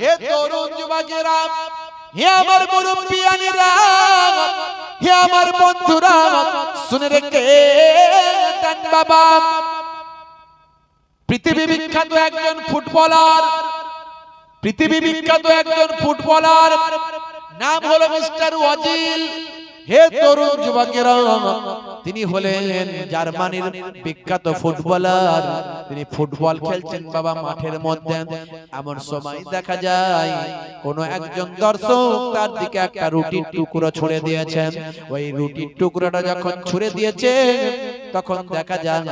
হে তরুণ যুবকেরা হে আমার মুরব্বিয়ানিরা হে আমার বন্ধুরা শুনে রেখে দেন বাবা পৃথিবী বিখ্যাত একজন ফুটবলার পৃথিবী বিখ্যাত একজন ফুটবলার নাম হলো মিস্টার ওয়াজিল হে তরুণ যুবকেরা তিনি হলেন জার্মানির বিখ্যাত ফুটবলার তিনি ফুটবল খেলছেন বাবা মাঠের মধ্যে এমন সময় দেখা যায় কোনো একজন দর্শক তার দিকে একটা রুটির টুকরো ছুড়ে দিয়েছেন ওই রুটির টুকরোটা যখন ছুড়ে দিয়েছে তখন দেখা যায়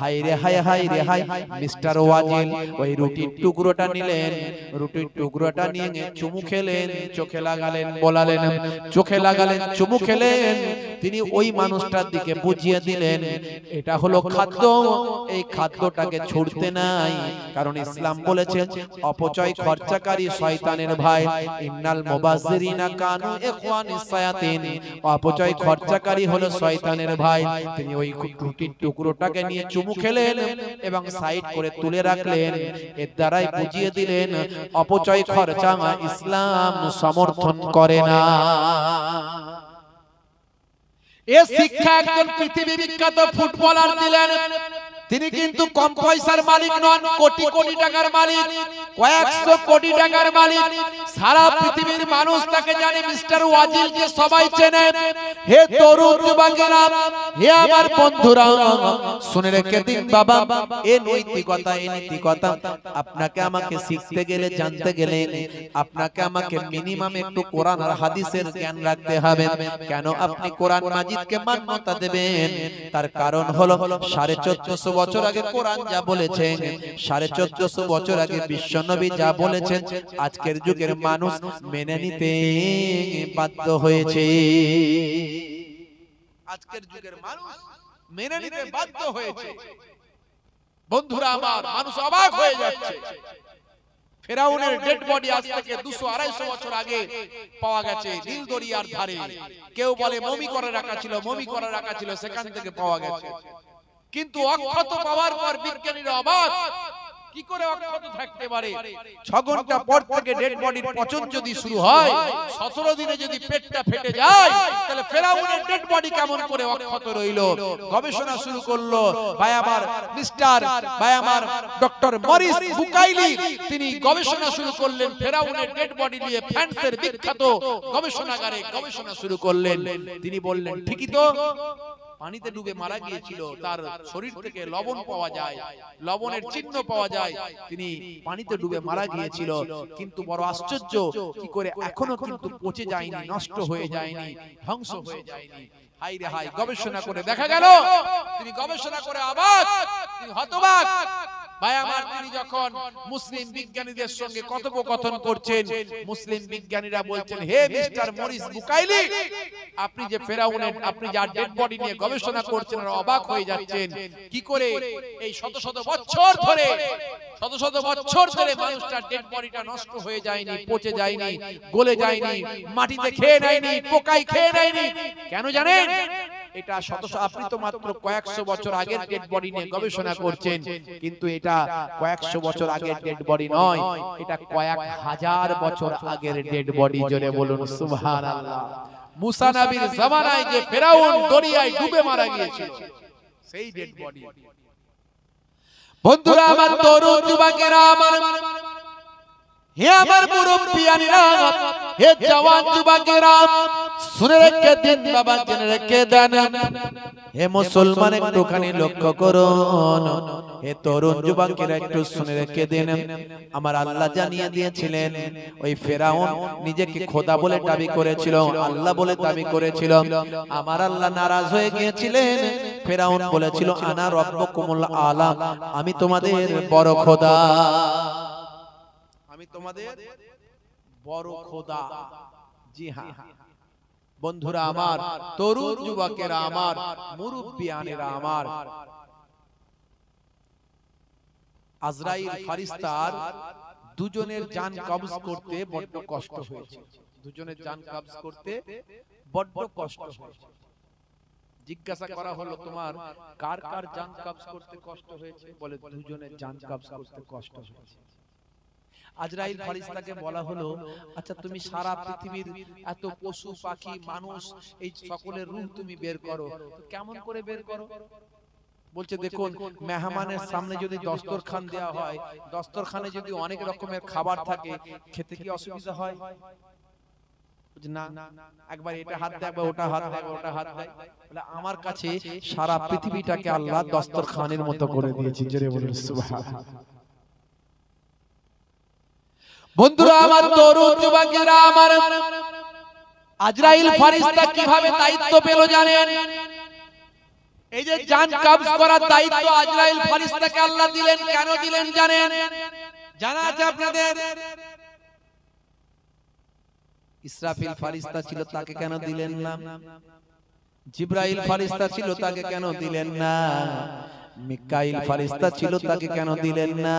হাই রে হাই হাই রে হাই মিস্টার ওয়াজিল ওই রুটির টুকরোটা নিলেন রুটির টুকরোটা নিয়ে চুমু খেলেন চোখে লাগালেন বলালেন চোখে লাগালেন চুমু খেলেন তিনি ওই মানুষটার দিকে বুঝিয়ে দিলেন এটা হলো খাদ্য এই খাদ্যটাকে ছুড়তে নাই কারণ ইসলাম বলেছে অপচয় খরচাকারী শয়তানের ভাই ইন্নাল মুবাজিরিনা কানু ইখওয়ানিস শায়াতিন অপচয় খরচাকারী হলো শয়তানের ভাই তিনি ওই রুটির টুকরোটাকে নিয়ে চুমু খেলেন এবং সাইড করে তুলে রাখলেন এর দ্বারাই বুঝিয়ে দিলেন অপচয় খরচা ইসলাম সমর্থন করে না এ শিক্ষা একজন পৃথিবী বিখ্যাত ফুটবলার দিলেন তিনি কিন্তু কম পয়সার মালিক নন কোটি কোটি টাকার মালিক কয়েকশো কোটি টাকার মালিক সারা পৃথিবীর মানুষ তাকে জানে মিস্টার ওয়াজিল ওয়াজিলকে সবাই চেনে হে তরুণ যুবকেরা হে আমার বন্ধুরা শুনে রেখে দিন বাবা এ নৈতিকতা এ নৈতিকতা আপনাকে আমাকে শিখতে গেলে জানতে গেলে আপনাকে আমাকে মিনিমাম একটু কোরআন আর হাদিসের জ্ঞান রাখতে হবে কেন আপনি কোরআন মাজিদকে মান্যতা দেবেন তার কারণ হলো সাড়ে চোদ্দশো বছর আগে কোরআন যা বলেছেন সাড়ে চোদ্দশো বছর আগে বিশ্বনবী যা বলেছেন আজকের যুগের মানুষ মেনে নিতে বাধ্য হয়েছে আজকের যুগের মানুষ মেনে নিতে বাধ্য হয়েছে বন্ধুরা আমার মানুষ অবাক হয়ে যাচ্ছে ফেরাউনের ডেড বডি আজ থেকে দুশো আড়াইশো বছর আগে পাওয়া গেছে নীল দরিয়ার ধারে কেউ বলে মমি করে রাখা ছিল মমি করে রাখা ছিল সেখান থেকে পাওয়া গেছে কিন্তু অক্ষত পাওয়ার পর বিজ্ঞানীর অবাক কি করে অক্ষত থাকতে পারে ছ ঘন্টা পর থেকে ডেড বডির পচন যদি শুরু হয় সতেরো দিনে যদি পেটটা ফেটে যায় তাহলে ফেরাউনের ডেড বডি কেমন করে অক্ষত রইল গবেষণা শুরু করলো ভাই আমার মিস্টার ভাই আমার ডক্টর মরিস বুকাইলি তিনি গবেষণা শুরু করলেন ফেরাউনের ডেড বডি নিয়ে ফ্যান্সের বিখ্যাত গবেষণাগারে গবেষণা শুরু করলেন তিনি বললেন ঠিকই তো পানিতে ডুবে মারা গিয়েছিল তার শরীর থেকে লবণ পাওয়া যায় লবণের চিহ্ন পাওয়া যায় তিনি পানিতে ডুবে মারা গিয়েছিল কিন্তু বড় আশ্চর্য কি করে এখনো কিন্তু পচে যায়নি নষ্ট হয়ে যায়নি ধ্বংস হয়ে যায়নি হাই রে হাই গবেষণা করে দেখা গেল তিনি গবেষণা করে আবার তিনি হতবাক অবাক হয়ে যাচ্ছেন কি করে এই শত শত বছর ধরে শত শত বছর ধরে মানুষটার ডেড বডিটা নষ্ট হয়ে যায়নি পচে যায়নি গলে যায়নি মাটিতে খেয়ে নেয়নি পোকায় খেয়ে নেয়নি কেন জানেন এটা শত আপনি তো মাত্র কয়েকশো বছর আগের ডেড বডি নিয়ে গবেষণা করছেন কিন্তু এটা কয়েকশো বছর আগের ডেড বডি নয় এটা কয়েক হাজার বছর আগের ডেড বডি জোরে বলুন সুভান মুসা নবীর জামানায় যে ফেরাউন দরিয়ায় ডুবে মারা গিয়েছিল সেই ডেড বডি বন্ধুরা আমার তরুণ যুবকেরা আমার হে আমার মুরব্বিয়ানিরা হে জওয়ান যুবকেরা শুনে রেখে দিন বাবা জেনে রেখে দেন হে মুসলমান একটুখানি লক্ষ্য করুন হে তরুণ যুবকেরা একটু শুনে রেখে দিন আমার আল্লাহ জানিয়ে দিয়েছিলেন ওই ফেরাউন নিজেকে খোদা বলে দাবি করেছিল আল্লাহ বলে দাবি করেছিল আমার আল্লাহ নারাজ হয়ে গিয়েছিলেন ফেরাউন বলেছিল আনা রব্বকুমুল আলাম আমি তোমাদের বড় খোদা তোমাদের বড় খোদা জি হ্যাঁ, হ্যাঁ। বন্ধুরা আমার তরুণ যুবকেরা আমার মুরব্বিয়ানেরা আমার আজরাইল ফারিস্তার দুজনের জান কবজ করতে বড্ড কষ্ট হয়েছে দুজনের জান কবজ করতে বড্ড কষ্ট হয়েছে জিজ্ঞাসা করা হলো তোমার কার কার জান কবজ করতে কষ্ট হয়েছে বলে দুজনের জান কবজ করতে কষ্ট হয়েছে আজরাইল ফারিস্তাকে বলা হলো আচ্ছা, আচ্ছা তুমি সারা পৃথিবীর এত পশু পাখি মানুষ এই সকলের রূপ তুমি বের করো কেমন করে বের করো বলছে দেখুন মেহমানের সামনে যদি দস্তরখান দেয়া হয় দস্তরখানে যদি অনেক রকমের খাবার থাকে খেতে কি অসুবিধা হয় না একবার এটা হাত দেয় ওটা হাত দেয় ওটা হাত দেয় আমার কাছে সারা পৃথিবীটাকে আল্লাহ দস্তরখানের মতো করে দিয়েছি জোরে বলুন সুবহানাল্লাহ বন্ধুরা আমার তরুণ যুবকেরা আমার আজরাইল ফারিস্তা কিভাবে দায়িত্ব পেল জানেন এই যে জান কাবজ করার দায়িত্ব আজরাইল ফারিস্তাকে আল্লাহ দিলেন কেন দিলেন জানেন জানা আছে আপনাদের ইসরাফিল ফারিস্তা ছিল তাকে কেন দিলেন না জিব্রাইল ফারিস্তা ছিল তাকে কেন দিলেন না মিকাইল ফারিস্তা ছিল তাকে কেন দিলেন না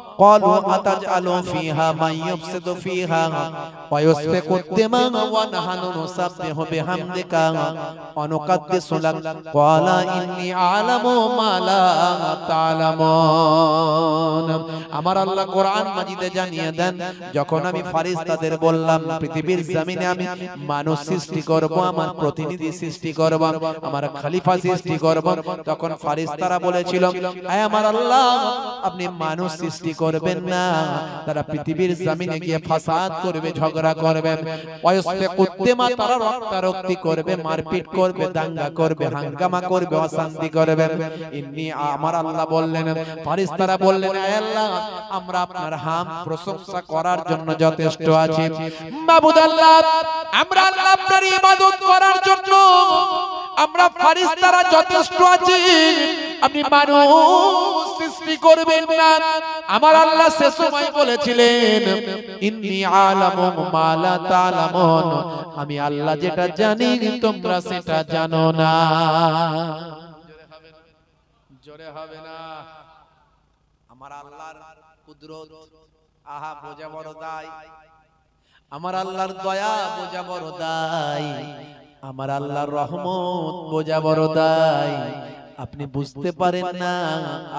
قالوا اتجعل فيها من يفسد فيها ويسفك الدماء ونحن نسبح بحمدك ونقدس لك قال اني اعلم ما لا تعلمون আমার আল্লাহ কোরআন মাজিদে জানিয়ে দেন যখন আমি ফারিস্তাদের বললাম পৃথিবীর জমিনে আমি মানুষ সৃষ্টি করব আমার প্রতিনিধি সৃষ্টি করব আমার খলিফা সৃষ্টি করব তখন ফারিস্তারা বলেছিল হে আমার আল্লাহ আপনি মানুষ সৃষ্টি করবেন করবেন না তারা পৃথিবীর জমিনে গিয়ে ফাসাদ করবে ঝগড়া করবে ওয়াসলে কুদ্দিমা তারা রক্তারক্তি করবে মারপিট করবে দাঙ্গা করবে হাঙ্গামা করবে অশান্তি করবে ইন্নি আমার আল্লাহ বললেন ফারিস্তারা বললেন আল্লাহ আমরা আপনার হাম প্রশংসা করার জন্য যথেষ্ট আছি মাবুদ আল্লাহ আমরা আল্লাহ আপনার ইবাদত করার জন্য আমরা ফারিস্তারা যথেষ্ট আছি আপনি মানুষ সৃষ্টি করবেন না আমার আল্লাহ সে সময় বলেছিলেন ইন্নি আলামুম মালা তালামুন আমি আল্লাহ যেটা জানি তোমরা সেটা জানো না জোরে হবে না আমার আল্লাহর কুদরত আহা বোঝা বড় দাই আমার আল্লাহর দয়া বোঝা বড় দাই আমার আল্লাহর রহমত বোঝা বড় দাই আপনি বুঝতে পারেন না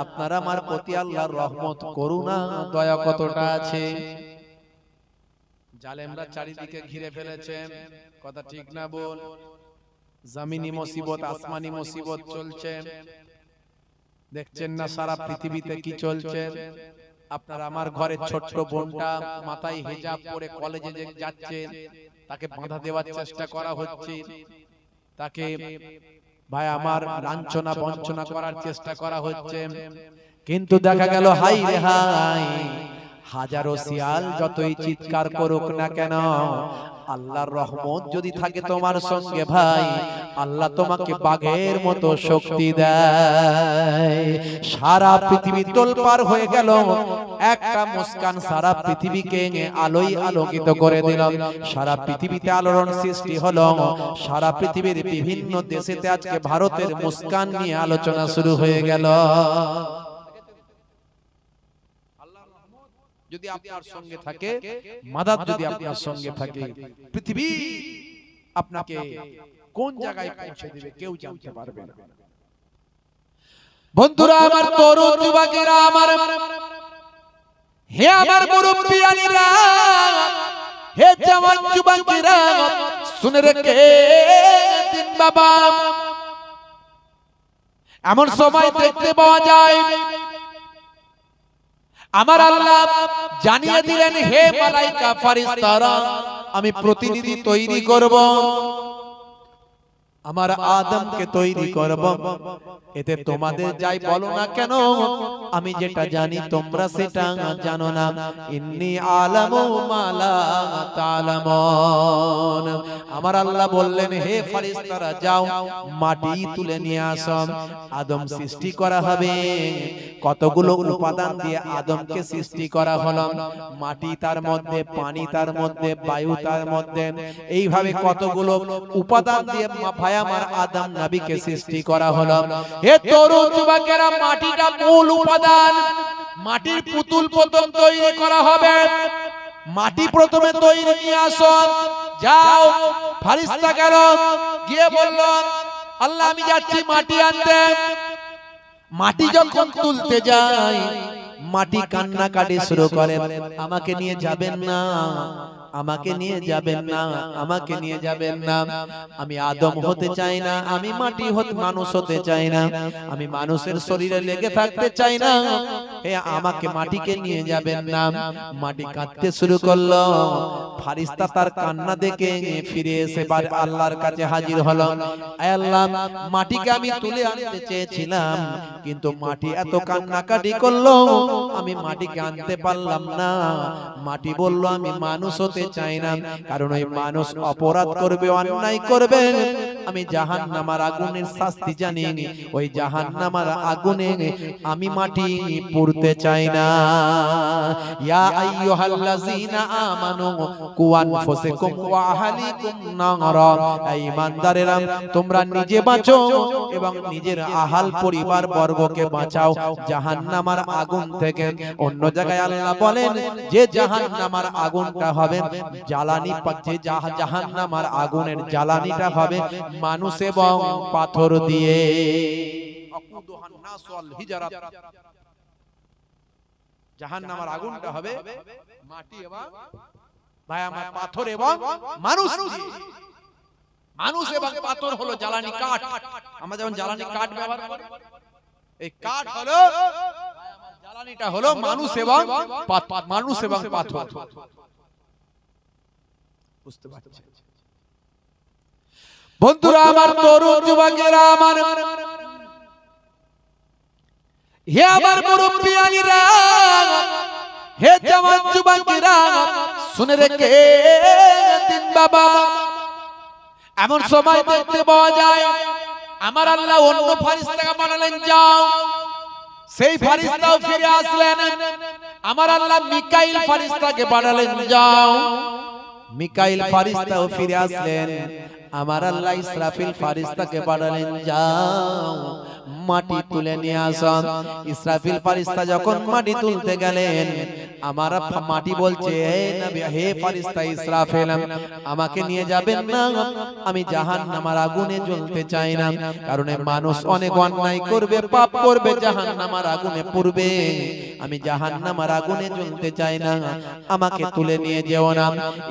আপনার আমার প্রতি আল্লাহর রহমত করুণা দয়া কতটা আছে জালেমরা চারিদিকে ঘিরে ফেলেছেন কথা ঠিক না বল জমিনি মুসিবত আসমানি মুসিবত চলছে দেখছেন না সারা পৃথিবীতে কি চলছে আপনার আমার ঘরে ছোট্ট বোনটা মাথায় হিজাব পরে কলেজে যাচ্ছে তাকে বাধা দেওয়ার চেষ্টা করা হচ্ছে তাকে ভাই আমার লাঞ্ছনা বঞ্চনা করার চেষ্টা করা হচ্ছে কিন্তু দেখা গেল হাই রে হাই হাজারো শিয়াল যতই চিৎকার করুক না কেন আল্লাহর রহমত যদি থাকে তোমার সঙ্গে ভাই আল্লাহ তোমাকে বাঘের মতো শক্তি দেয় সারা পৃথিবী তোলপার হয়ে গেল একটা মুস্কান সারা পৃথিবীকে আলোই আলোকিত করে দিলাম সারা পৃথিবীতে আলোড়ন সৃষ্টি হল সারা পৃথিবীর বিভিন্ন দেশেতে আজকে ভারতের মুস্কান নিয়ে আলোচনা শুরু হয়ে গেল যদি আপনার সঙ্গে থাকে মাদার যদি আপনার সঙ্গে থাকে পৃথিবী আপনাকে কোন জায়গায় পৌঁছে দেবে কেউ জানতে পারবে না বন্ধুরা আমার তরুণ যুবকেরা আমার হে আমার মুরব্বিয়ানিরা হে জওয়ান যুবকেরা শুনে রেখে দিন বাবা এমন সময় দেখতে পাওয়া যায় আমার আল্লাহ জানিয়ে দিলেন হে মালাইকা ফারিস্তারা আমি প্রতিনিধি তৈরি করব আমার আদমকে তৈরি করব এতে তোমাদের যাই বলো না কেন আমি যেটা জানি তোমরা সেটা জানো না ইন্নি আলামু মালা তালামন আমার আল্লাহ বললেন হে ফারিস্তারা যাও মাটি তুলে নিয়ে আসো আদম সৃষ্টি করা হবে কতগুলো উপাদান দিয়ে আদমকে সৃষ্টি করা হলো মাটি তার মধ্যে পানি তার মধ্যে বায়ু তার মধ্যে এইভাবে কতগুলো উপাদান দিয়ে কোথায় আমার আদম নবীকে সৃষ্টি করা হলো হে তরুণ যুবকেরা মাটিটা মূল উপাদান মাটির পুতুল প্রথম তৈরি করা হবে মাটি প্রথমে তৈরি নিয়ে আসো যাও ফারিস্তা গেল গিয়ে বলল আল্লাহ আমি যাচ্ছি মাটি আনতে মাটি যখন তুলতে যাই মাটি কান্না কাটি শুরু করে আমাকে নিয়ে যাবেন না আমাকে নিয়ে যাবেন না আমাকে নিয়ে যাবেন না আমি আদম হতে চাই না আমি মাটি হতে মানুষ হতে চাই না আমি মানুষের শরীরে লেগে থাকতে চাই না হে আমাকে মাটিকে নিয়ে যাবেন না মাটি কাঁদতে শুরু করলো ফারিস্তা তার কান্না দেখে ফিরে এসে আল্লাহর কাছে হাজির হলো আল্লাহ মাটিকে আমি তুলে আনতে চেয়েছিলাম কিন্তু মাটি এত কান্নাকাটি করলো আমি মাটিকে আনতে পারলাম না মাটি বললো আমি মানুষ হতে চলতে চাই না কারণ ওই মানুষ অপরাধ করবে অন্যায় করবে আমি জাহান নামার আগুনের শাস্তি জানি ওই জাহান নামার আগুনে আমি মাটি পুড়তে চাই না ইয়া আইয়ুহাল্লাযীনা আমানু ওয়া আহলিকুম এই ইমানদারেরা তোমরা নিজে বাঁচো এবং নিজের আহাল পরিবার বর্গকে বাঁচাও জাহান্নামার আগুন থেকে অন্য জায়গায় আল্লাহ বলেন যে জাহান্নামার আগুনটা হবে জ্বালানি পাচ্ছে জাহান্নাম আর আগুনের জ্বালানিটা হবে মানুষ এবং পাথর দিয়ে জাহান্নামার আগুনটা হবে মানুষ এবং পাথর হলো জ্বালানি কাঠ আমরা জ্বালানি কাঠ ব্যবহার এই কাঠ হলো জ্বালানিটা হলো মানুষ এবং মানুষ এবং পাথর বুঝতে পারছেন বন্ধুরা আমার তরুণ যুবকেরা আমার হে আমার মুরব্বিয়ানিরা হে জওয়ান যুবকেরা শুনে রেখে দিন বাবা এমন সময় দেখতে পাওয়া যায় আমার আল্লাহ অন্য ফারিস্তাকে বানালেন যাও সেই ফারিস্তাও ফিরে আসলেন আমার আল্লাহ মিকাইল ফারিস্তাকে বানালেন যাও মিকাইল ফারিস্তাও ফিরে আসলেন আমার আল্লাহ ইসরাফিল ফারিস্তাকে পাঠালেন যাও মাটি তুলে নিয়ে আসন ইসরাফিল ফারিস্তা যখন মাটি তুলতে গেলেন আমার মাটি বলছে হে ফারিস্তা ইসরাফিল আমাকে নিয়ে যাবেন না আমি জাহান নামার আগুনে জ্বলতে চাই না কারণ মানুষ অনেক অন্যায় করবে পাপ করবে জাহান নামার আগুনে পড়বে আমি জাহান নামার আগুনে জ্বলতে চাই না আমাকে তুলে নিয়ে যেও না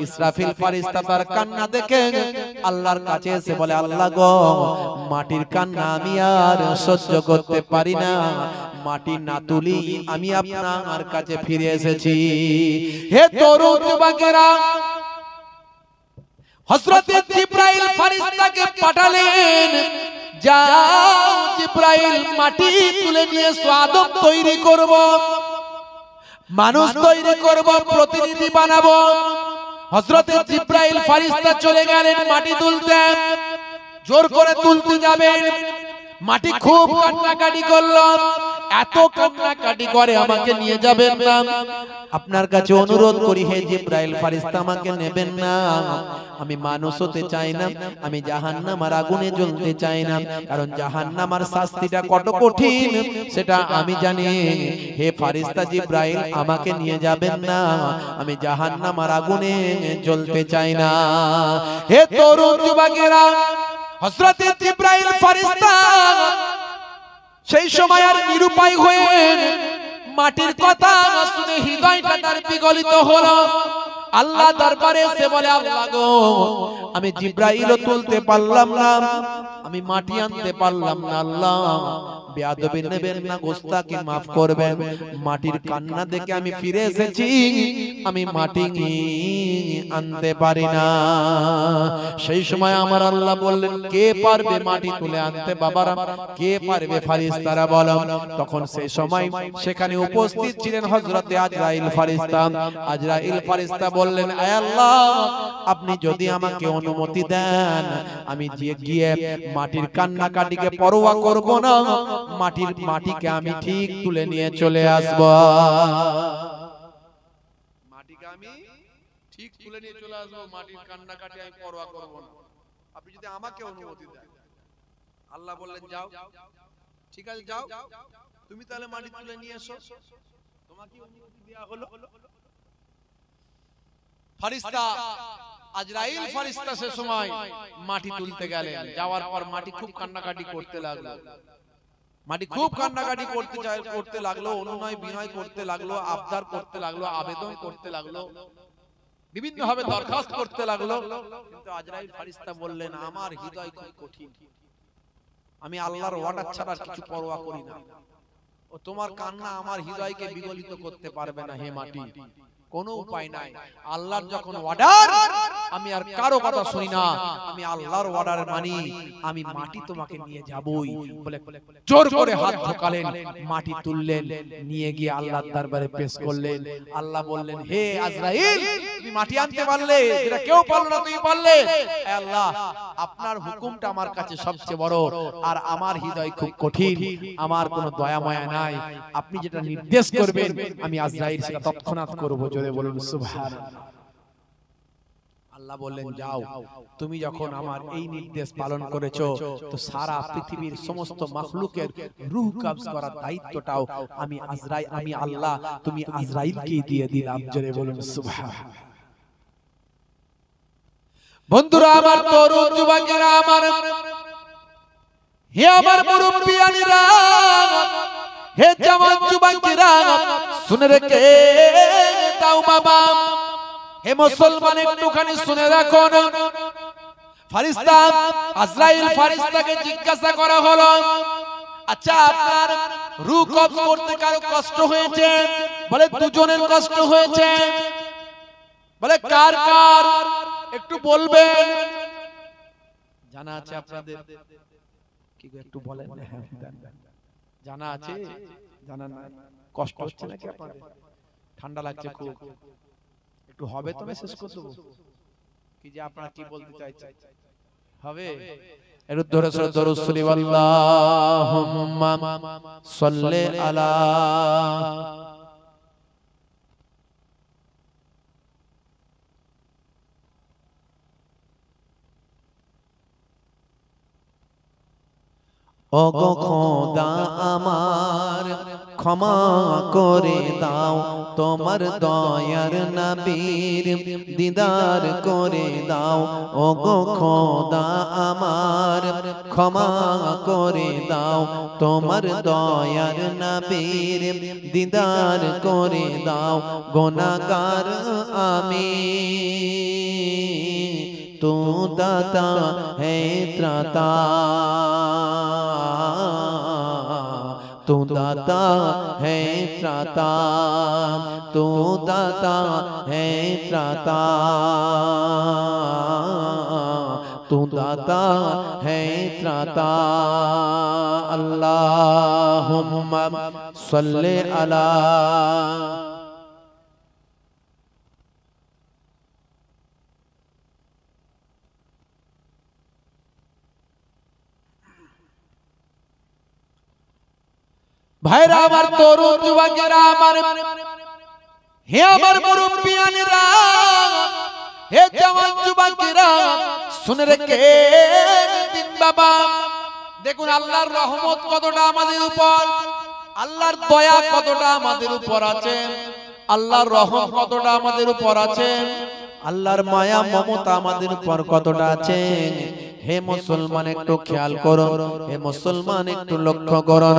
ইসরাফিল ফারিস্তা তার কান্না দেখে আল্লাহ আল্লাহর কাছে এসে বলে আল্লাহ গো মাটির কান্না আমি আর সহ্য করতে পারি না মাটি না তুলি আমি আপনার কাছে ফিরে এসেছি হে তরুণ যুবকেরা পাঠালেন যাও মাটি তুলে নিয়ে আদম তৈরি করব মানুষ তৈরি করব প্রতিনিধি বানাবো হজরতে জিব্রাইল ফারিস্তা চলে গেলেন মাটি তুলতে জোর করে তুলতে যাবেন মাটি খুব কান্নাকাটি করলাম এত কান্নাকাটি করে আমাকে নিয়ে যাবেন না আপনার কাছে অনুরোধ করি হে জিব্রাইল ফারিস্তা আমাকে নেবেন না আমি মানুষ হতে চাই না আমি জাহান্নামার আগুনে জ্বলতে চাই না কারণ জাহান্নামার শাস্তিটা কত কঠিন সেটা আমি জানি হে ফারিস্তা জিব্রাইল আমাকে নিয়ে যাবেন না আমি জাহান্নামার আগুনে জ্বলতে চাই না হে তরুণ যুবকেরা হজরত ইব্রাহিম ফরিস্তা সেই সময় আর নিরুপায় হয়ে মাটির কথা শুনে হৃদয়টা তার বিগলিত হলো আল্লাহ দরবারে সে বলে আল্লাহ গো আমি জিব্রাইল তুলতে পারলাম না আমি মাটি আনতে পারলাম না আল্লাহ বেয়াদবি নেবেন না গোস্তাকে মাফ করবেন মাটির কান্না দেখে আমি ফিরে এসেছি আমি মাটি আনতে পারি না সেই সময় আমার আল্লাহ বললেন কে পারবে মাটি তুলে আনতে বাবার কে পারবে ফারিস তারা বল তখন সেই সময় সেখানে উপস্থিত ছিলেন হজরতে আজরাইল ফারিস্তা আজরাইল ফারিস্তা বললেন আল্লাহ আপনি যদি আমাকে অনুমতি দেন আমি গিয়ে মাটির কান্নাকাটিকে পরোয়া করব না মাটির মাটিকে আমি ঠিক তুলে নিয়ে চলে আসব মাটিকে আমি ঠিক তুলে নিয়ে চলে আসব মাটির কান্নাকাটি আমি পরোয়া করব না আপনি যদি আমাকে অনুমতি দেন আল্লাহ বললেন যাও ঠিক আছে যাও তুমি তাহলে মাটি তুলে নিয়ে এসো তোমাকে অনুমতি দেয়া হলো ফারিস্তা আজরাইল ফারিস্তা সে সময় মাটি তুলতে গেলেন যাওয়ার পর মাটি খুব কান্নাকাটি করতে লাগলো মাটি খুব কান্নাকাটি করতে চায় করতে লাগলো অনুনয় বিনয় করতে লাগলো আবদার করতে লাগলো আবেদন করতে লাগলো বিভিন্ন ভাবে দরখাস্ত করতে লাগলো কিন্তু আজরাইল ফারিস্তা বললেন আমার হৃদয় খুব কঠিন আমি আল্লাহর অর্ডার ছাড়া কিছু পরোয়া করি না ও তোমার কান্না আমার হৃদয়কে বিগলিত করতে পারবে না হে মাটি কোনো উপায় নাই আল্লাহর যখন অর্ডার আমি আর কারো কথা শুনি না আমি আল্লাহর অর্ডার মানি আমি মাটি তোমাকে নিয়ে যাবই বলে জোর করে হাত ঢোকালেন মাটি তুললেন নিয়ে গিয়ে আল্লাহর দরবারে পেশ করলেন আল্লাহ বললেন হে আজরাইল তুমি মাটি আনতে পারলে যেটা কেউ পারলো না তুমি পারলে আল্লাহ আপনার হুকুমটা আমার কাছে সবচেয়ে বড় আর আমার হৃদয় খুব কঠিন আমার কোনো দয়া মায়া নাই আপনি যেটা নির্দেশ করবেন আমি আজরাইল সেটা তৎক্ষণাৎ করবো জোরে বলুন সুভার আল্লাহ বললেন যাও তুমি যখন আমার এই নির্দেশ পালন করেছো তো সারা পৃথিবীর সমস্ত মাখলুকের রুহ কবজ করার দায়িত্বটাও আমি আজরাই আমি আল্লাহ তুমি আজরাইলকে দিয়ে দিলাম জোরে বলুন সুবহান বন্ধুরা আমার তরুণ যুবকেরা আমার হে আমার মুরব্বিয়ানিরা হে জওয়ান যুবকরা শুনে রেখে দাও বাবা হে মুসলমান একটুখানি শুনে রাখো ফারিস্তা আজরাইল ফারিস্তাকে জিজ্ঞাসা করা হলো আচ্ছা, আচ্ছা আপনার রু কবজ করতে কারো কষ্ট হয়েছে বলে দুজনের কষ্ট হয়েছে বলে কার কার একটু বলবেন জানা আছে আপনাদের কি একটু বলেন হ্যাঁ, হ্যাঁ, জানা আছে জানা না কষ্ট হচ্ছে নাকি আপনাদের ঠান্ডা লাগছে খুব একটু হবে তো মেসেজ করে দেবো কি যে আপনারা কি বলতে চাইছেন হবে একটু ধরে ধরে দরুদ শরীফ আল্লাহুম্মা সাল্লি আলা ওগো খোদা আমার ক্ষমা করে দাও তোমার দয়ার নবীর দিদার করে দাও ওগো খোদা আমার ক্ষমা করে দাও তোমার দয়ার নবীর দিদার করে দাও গোনাকার আমি تو داتا ہے تراتا تو داتا ہے تراتا تو داتا ہے تراتا تو داتا ہے تراتا اللہم صلی اللہ ভাইরা আমার তরুণ যুবকেরা আমার হে আমার মুরব্বিয়ানেরা হে জওয়ান যুবকেরা শুনে রেখে দিন বাবা দেখুন আল্লাহর রহমত কতটা আমাদের উপর আল্লাহর দয়া কতটা আমাদের উপর আছে আল্লাহর রহমত কতটা আমাদের উপর আছে আল্লাহর মায়া মমতা আমাদের উপর কতটা আছে হে মুসলমান একটু খেয়াল করো হে মুসলমান একটু লক্ষ্য করো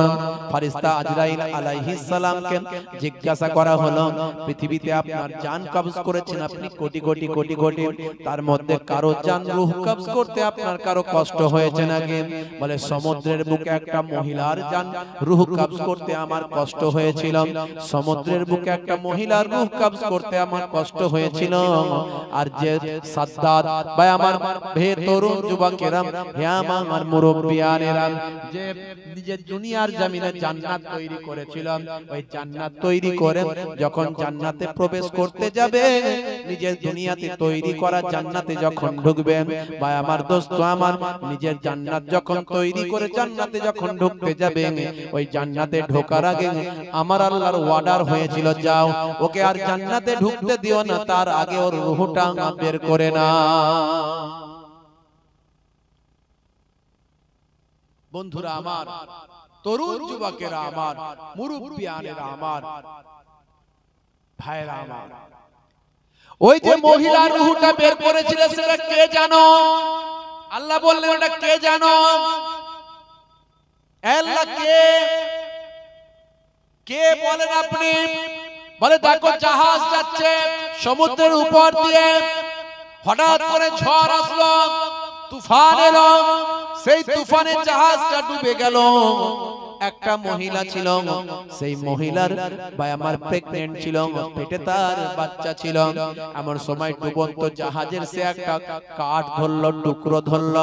ফারিস্তা আজরাইল আলাইহিস সালামকে জিজ্ঞাসা করা হলো পৃথিবীতে আপনার জান কবজ করেছেন আপনি কোটি কোটি কোটি কোটি তার মধ্যে কারো জান রূহ কবজ করতে আপনার কারো কষ্ট হয়েছে নাকি বলে সমুদ্রের বুকে একটা মহিলার জান রূহ কবজ করতে আমার কষ্ট হয়েছিল সমুদ্রের বুকে একটা মহিলার রূহ কবজ করতে আমার কষ্ট হয়েছিল আর যে সাদ্দাদ বা আমার ভে তরুণ যুবক কেরাম আমার যে দুনিয়ার জমিনে জান্নাত তৈরি ওই জান্নাত তৈরি যখন জান্নাতে প্রবেশ করতে যাবে নিজের দুনিয়াতে তৈরি করা জান্নাতে যখন ঢুকবে ভাই আমার দোস্ত আমার নিজের জান্নাত যখন তৈরি করে জান্নাতে যখন ঢুকতে যাবে ওই জান্নাতে ঢোকার আগে আমার আল্লাহর ওয়ার্ডার হয়েছিল যাও ওকে আর জান্নাতে ঢুকতে দিও না তার আগে ওর রুহটা বের করে না বন্ধুরা আমার তরুণ যুবকের আমার মুরুব্বিয়ানেরা আমার ভাইরা আমার ওই যে মহিলার রুহটা বের করেছিল সেটা কে জানো আল্লাহ বললেন ওটা কে জানো আল্লাহ কে কে বলেন আপনি বলে দেখো জাহাজ যাচ্ছে সমুদ্রের উপর দিয়ে হঠাৎ করে ঝড় আসলো তুফান এলো সেই তুফানে জাহাজটা ডুবে গেল একটা মহিলা ছিল সেই মহিলার বা আমার প্রেগনেন্ট ছিল পেটে তার বাচ্চা ছিল আমার সময় ডুবন্ত জাহাজের সে একটা কাঠ ধরল টুকরো ধরল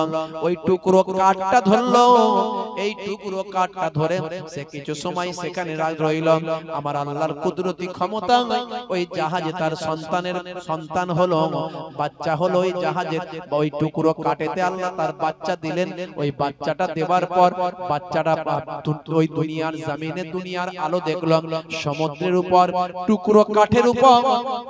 ওই টুকরো কাঠটা ধরল এই টুকরো কাঠটা ধরে সে কিছু সময় সেখানে রইল আমার আল্লাহর কুদরতি ক্ষমতা ওই জাহাজে তার সন্তানের সন্তান হলো বাচ্চা হলো ওই জাহাজে ওই টুকরো কাটেতে আল্লাহ তার বাচ্চা দিলেন ওই বাচ্চাটা দেবার পর বাচ্চাটা ওই দুনিয়ার জামিনে দুনিয়ার আলো দেখলাম সমুদ্রের উপর টুকরো কাঠের উপর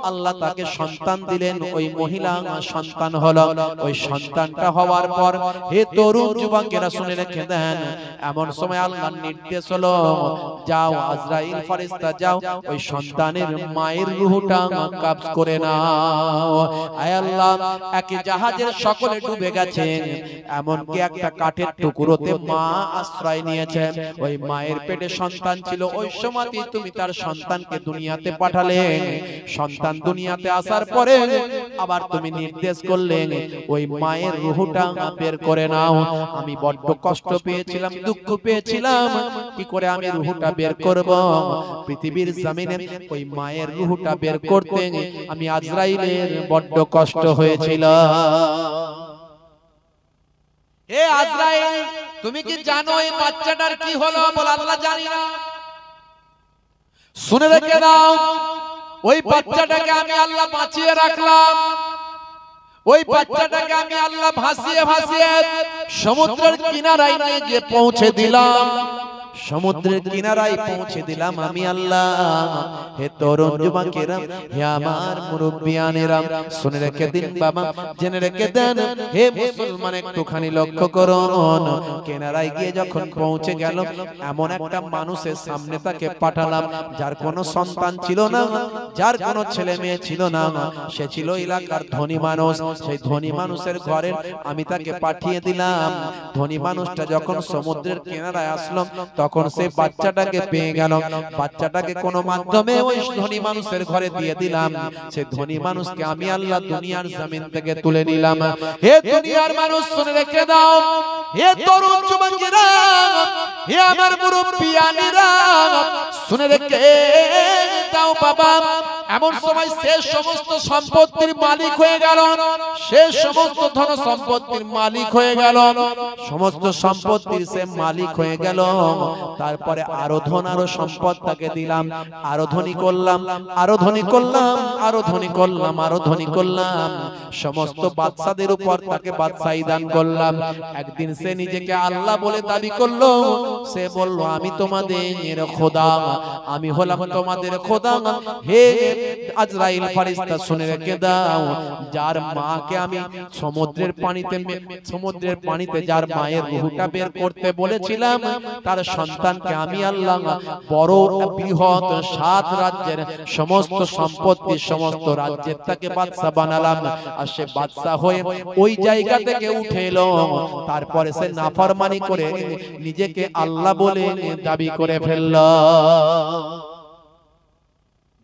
আল্লাহ তাকে সন্তান দিলেন ওই মহিলা সন্তান হলো ওই সন্তানটা হওয়ার পর হে তরুণ যুবকেরা শুনে রেখে দেন এমন সময় আল্লাহর নির্দেশ হলো যাও আজরাইল ফারিস্তা যাও ওই সন্তানের মায়ের রুহটা কাবজ করে নাও আয় আল্লাহ একে জাহাজের সকলে ডুবে গেছেন এমনকি একটা কাঠের টুকরোতে মা আশ্রয় নিয়েছেন ওই মায়ের পেটে সন্তান ছিল ওই সময়তে তুমি তার সন্তানকে দুনিয়াতে পাঠালে সন্তান দুনিয়াতে আসার পরে আবার তুমি নির্দেশ করলেন ওই মায়ের রুহটা বের করে নাও আমি বড্ড কষ্ট পেয়েছিলাম দুঃখ পেয়েছিলাম কি করে আমি রুহটা বের করব পৃথিবীর জমিনে ওই মায়ের রুহটা বের করতে আমি আজরাইলের বড্ড কষ্ট হয়েছিল এ আজরাইল তুমি কি জানো এই বাচ্চাটার কি হলো বল আল্লাহ জানি না শুনে রেখে দাও ওই বাচ্চাটাকে আমি আল্লাহ বাঁচিয়ে রাখলাম ওই বাচ্চাটাকে আমি আল্লাহ ভাসিয়ে ভাসিয়ে সমুদ্রের কিনারায় নিয়ে গিয়ে পৌঁছে দিলাম সমুদ্রের কিনারায় পৌঁছে দিলাম আমি আল্লাহ হে তরুণ যুবকেরাম হে আমার মুরব্বিয়ানেরাম শুনে রেখে দিন বাবা জেনে রেখে দেন হে মুসলমান একটুখানি লক্ষ্য করুন কিনারায় গিয়ে যখন পৌঁছে গেল এমন একটা মানুষের সামনে তাকে পাঠালাম যার কোনো সন্তান ছিল না যার কোনো ছেলে মেয়ে ছিল না সে ছিল এলাকার ধনী মানুষ সেই ধনী মানুষের ঘরে আমি তাকে পাঠিয়ে দিলাম ধনী মানুষটা যখন সমুদ্রের কিনারায় আসলো তখন তখন সে বাচ্চাটাকে পেয়ে গেল বাচ্চাটাকে কোন মাধ্যমে ওই ধনী মানুষের ঘরে দিয়ে দিলাম সে ধনী মানুষকে আমি আল্লাহ দুনিয়ার জমিন থেকে তুলে নিলাম হে দুনিয়ার মানুষ শুনে রেখে দাও হে তরুণ যুবকেরা হে আমার মুরব্বিয়ানিরা শুনে রেখে দাও বাবা এমন সময় সে সমস্ত সম্পত্তির মালিক হয়ে গেল সে সমস্ত ধন সম্পত্তির মালিক হয়ে গেল সমস্ত সম্পত্তির সে মালিক হয়ে গেল তারপরে আরো ধন আরো সম্পদ তাকে দিলাম আরো ধনী করলাম আরো ধনী করলাম আরো ধনী করলাম আরো ধনী করলাম সমস্ত বাদশাদের উপর তাকে বাদশাহী দান করলাম একদিন সে নিজেকে আল্লাহ বলে দাবি করলো সে বলল আমি তোমাদের খোদা আমি হলাম তোমাদের খোদা হে আজরাইল ফারিস্তা শুনে রেখে দাও যার মাকে আমি সমুদ্রের পানিতে সমুদ্রের পানিতে যার মায়ের রুহটা বের করতে বলেছিলাম তার সন্তানকে আমি আল্লাহ বড় বৃহৎ সাত রাজ্যের সমস্ত সম্পত্তি সমস্ত রাজ্যের তাকে বাদশাহ বানালাম আর সে বাদশাহ হয়ে ওই জায়গা থেকে উঠে এলো তারপরে সে নাফরমানি করে নিজেকে আল্লাহ বলে দাবি করে ফেলল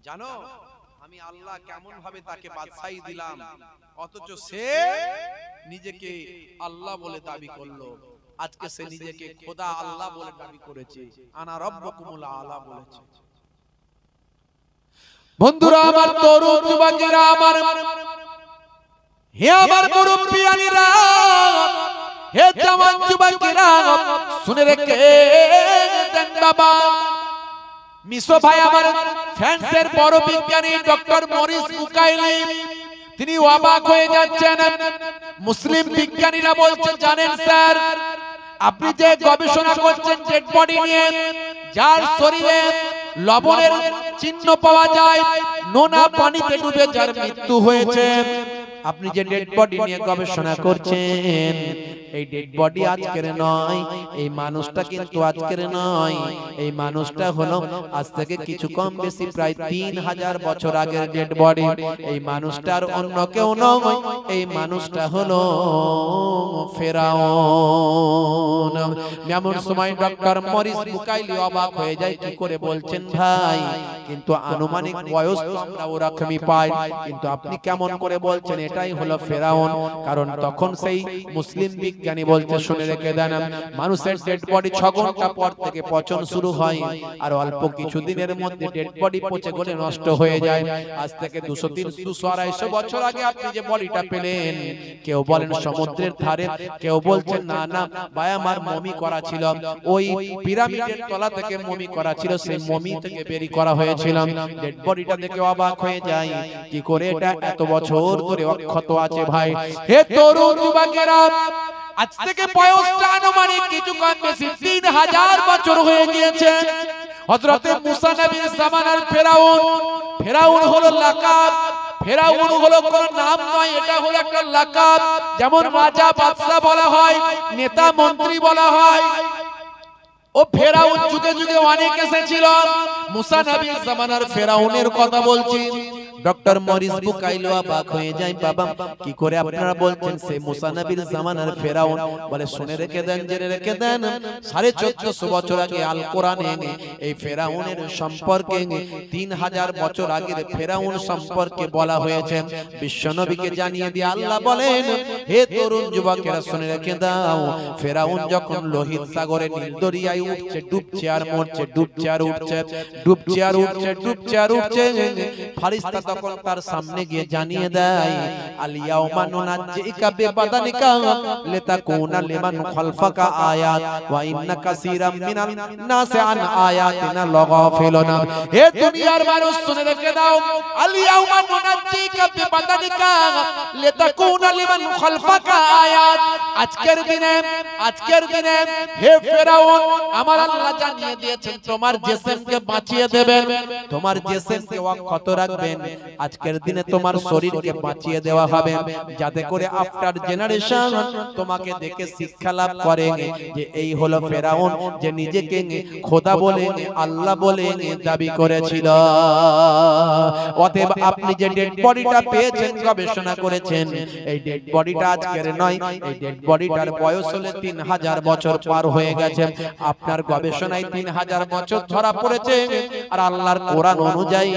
জানো আমি আল্লাহ কেমন ভাবে তাকে বাদশাহী দিলাম অথচ সে নিজেকে আল্লাহ বলে দাবি করলো আজকে সে নিজেকে খোদা আল্লাহ বলে দাবি করেছে আনা রব্বকুমুল আলা বলেছে বন্ধুরা আমার তরুণ যুবকেরা আমার হে আমার মুরব্বিয়ানিরা হে জওয়ান যুবকেরা শুনে রেখে দেন বাবা মিশো ভাই আমার ফ্রান্সের বড় বিজ্ঞানী ডক্টর মরিস মুকাইলি তিনি অবাক হয়ে যাচ্ছেন মুসলিম বিজ্ঞানীরা বলছে জানেন স্যার আপনি যে গবেষণা করছেন ডেড বডি নিয়ে যার শরীরে লবণের চিহ্ন পাওয়া যায় নোনা পানিতে ডুবে যার মৃত্যু হয়েছে আপনি যে ডেড বডি নিয়ে গবেষণা করছেন এই ডেড বডি আজকের নয় এই মানুষটা কিন্তু আজকের নয় এই মানুষটা হলো আজ থেকে কিছু কম বেশি প্রায় তিন হাজার বছর আগের ডেড বডি এই মানুষটার অন্য কেউ নয় এই মানুষটা হলো ফেরাউন এমন সময় ডক্টর মরিস বুকাইলি অবাক হয়ে যায় কি করে বলছেন ভাই কিন্তু আনুমানিক বয়স তো আমরা ওরকমই পাই কিন্তু আপনি কেমন করে বলছেন এটা এটাই হলো ফেরাউন কারণ তখন সেই মুসলিম বিজ্ঞানী বলছে শুনে রেখে দেন মানুষের ডেড বডি ছ ঘন্টা পর থেকে পচন শুরু হয় আর অল্প কিছুদিনের মধ্যে ডেড বডি পচে গলে নষ্ট হয়ে যায় আজ থেকে দুশো তিন দুশো আড়াইশো বছর আগে আপনি যে বডিটা পেলেন কেউ বলেন সমুদ্রের ধারে কেউ বলছেন না না ভাই আমার মমি করা ছিল ওই পিরামিডের তলা থেকে মমি করা ছিল সেই মমি থেকে বেরি করা হয়েছিল ডেড বডিটা দেখে অবাক হয়ে যায় কি করে এটা এত বছর ধরে ক্ষত আছে ভাই হে তরুণ যুবকেরা আজ থেকে বয়সটা আনুমানিক কিছু কম বেশি তিন হাজার বছর হয়ে গিয়েছে হজরতে মুসা নবীর জামানার ফেরাউন ফেরাউন হলো লাকাব ফেরাউন হলো কোন নাম নয় এটা হলো একটা লাকাব যেমন রাজা বাদশা বলা হয় নেতা মন্ত্রী বলা হয় ও ফেরাউন যুগে যুগে অনেক এসেছিল মুসা নবীর জামানার ফেরাউনের কথা বলছি ডক্টর মরিস বুকাইলো অবাক হয়ে যায় বাবা কি করে আপনারা বলছেন সে মুসা নবীর জামানার ফেরাউন বলে শুনে রেখে দেন জেনে রেখে দেন সাড়ে চোদ্দশো বছর আগে আল কোরআন এনে এই ফেরাউনের সম্পর্কে তিন হাজার বছর আগের ফেরাউন সম্পর্কে বলা হয়েছে বিশ্বনবীকে জানিয়ে দিয়ে আল্লাহ বলেন হে তরুণ যুবকেরা শুনে রেখে দাও ফেরাউন যখন লোহিত সাগরে নীলদরিয়ায় উঠছে ডুবছে আর মরছে ডুবছে আর উঠছে ডুবছে আর উঠছে ডুবছে আর উঠছে ফারিস্তা তখন তার সামনে গিয়ে জানিয়ে দেয় আল ইয়াউমা নুনাজ্জিকা বিবাদানিকা লিতাকুনা লিমান খালফাকা আয়াত ওয়া ইন্না কাসীরাম মিনান নাস আন আয়াতিনা লাগাফিলুনা হে দুনিয়ার মানুষ শুনে রেখে দাও আল ইয়াউমা নুনাজ্জিকা বিবাদানিকা লিতাকুনা লিমান খালফাকা আয়াত আজকের দিনে আজকের দিনে হে ফেরাউন আমার আল্লাহ জানিয়ে দিয়েছেন তোমার জেসেমকে বাঁচিয়ে দেবেন তোমার জেসেমকে অক্ষত রাখবেন আজকের দিনে তোমার শরীরকে বাঁচিয়ে দেওয়া হবে যাতে করে আফটার জেনারেশন তোমাকে দেখে শিক্ষা লাভ করে যে এই হলো ফেরাউন যে নিজেকে খোদা বলে আল্লাহ বলে দাবি করেছিল অতএব আপনি যে ডেড বডিটা পেয়েছেন গবেষণা করেছেন এই ডেড বডিটা আজকের নয় এই ডেড বডিটার বয়স হলে তিন হাজার বছর পার হয়ে গেছে আপনার গবেষণায় তিন হাজার বছর ধরা পড়েছে আর আল্লাহর কোরআন অনুযায়ী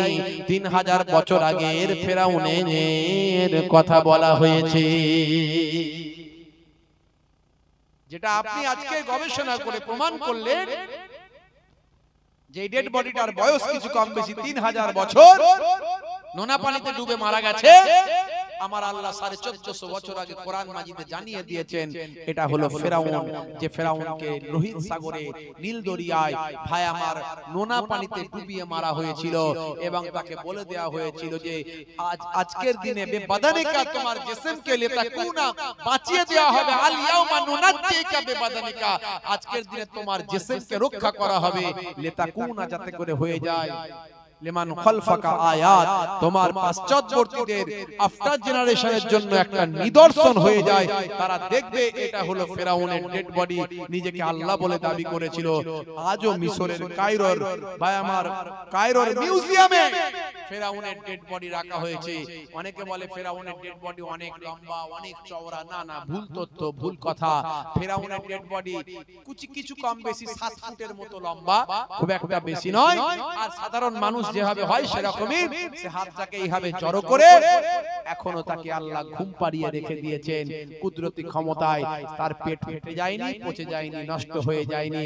তিন হাজার বছর বছর আগের ফেরাউনের কথা বলা হয়েছে যেটা আপনি আজকে গবেষণা করে প্রমাণ করলেন যে ডেড বডিটার বয়স কিছু কম বেশি তিন হাজার বছর নোনা পানিতে ডুবে মারা গেছে আমার আল্লাহ সাড়ে চোদ্দশো বছর আগে কোরআন মাজিদে জানিয়ে দিয়েছেন এটা হলো ফেরাউন যে ফেরাউনকে রোহিত সাগরে নীল দরিয়ায় ভাই আমার নোনা পানিতে ডুবিয়ে মারা হয়েছিল এবং তাকে বলে দেয়া হয়েছিল যে আজ আজকের দিনে বেবাদানিকা তোমার জেসেমকে লেতা কুনা বাঁচিয়ে দেয়া হবে আল ইয়াউমা নুনাজ্জিকা বেবাদানিকা আজকের দিনে তোমার কে রক্ষা করা হবে লেতা কুনা যাতে করে হয়ে যায় লেমান খলফাকা আয়াত তোমার পাশ্চাত্যবর্তীদের আফটার জেনারেশনের জন্য একটা নিদর্শন হয়ে যায় তারা দেখবে এটা হলো ফেরাউনের ডেড বডি নিজেকে আল্লাহ বলে দাবি করেছিল আজও মিশরের কায়রোর ভাই আমার কায়রোর মিউজিয়ামে ফেরাউনের ডেড বডি রাখা হয়েছে অনেকে বলে ফেরাউনের ডেড বডি অনেক লম্বা অনেক চওড়া না না ভুল তথ্য ভুল কথা ফেরাউনের ডেড বডি কিছু কিছু কম বেশি 7 ফুটের মতো লম্বা খুব একটা বেশি নয় আর সাধারণ মানুষ যেভাবে হয় সেরকমই সে হাতটাকে এইভাবে জড়ো করে এখনো তাকে আল্লাহ ঘুম পাড়িয়ে রেখে দিয়েছেন কুদরতি ক্ষমতায় তার পেট ফেটে যায়নি পচে যায়নি নষ্ট হয়ে যায়নি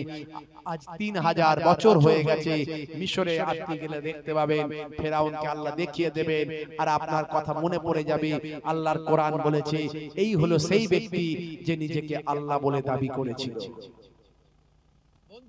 আজ তিন হাজার বছর হয়ে গেছে মিশরে আপনি গেলে দেখতে পাবেন ফেরাউনকে আল্লাহ দেখিয়ে দেবেন আর আপনার কথা মনে পড়ে যাবে আল্লাহর কোরআন বলেছে এই হলো সেই ব্যক্তি যে নিজেকে আল্লাহ বলে দাবি করেছিল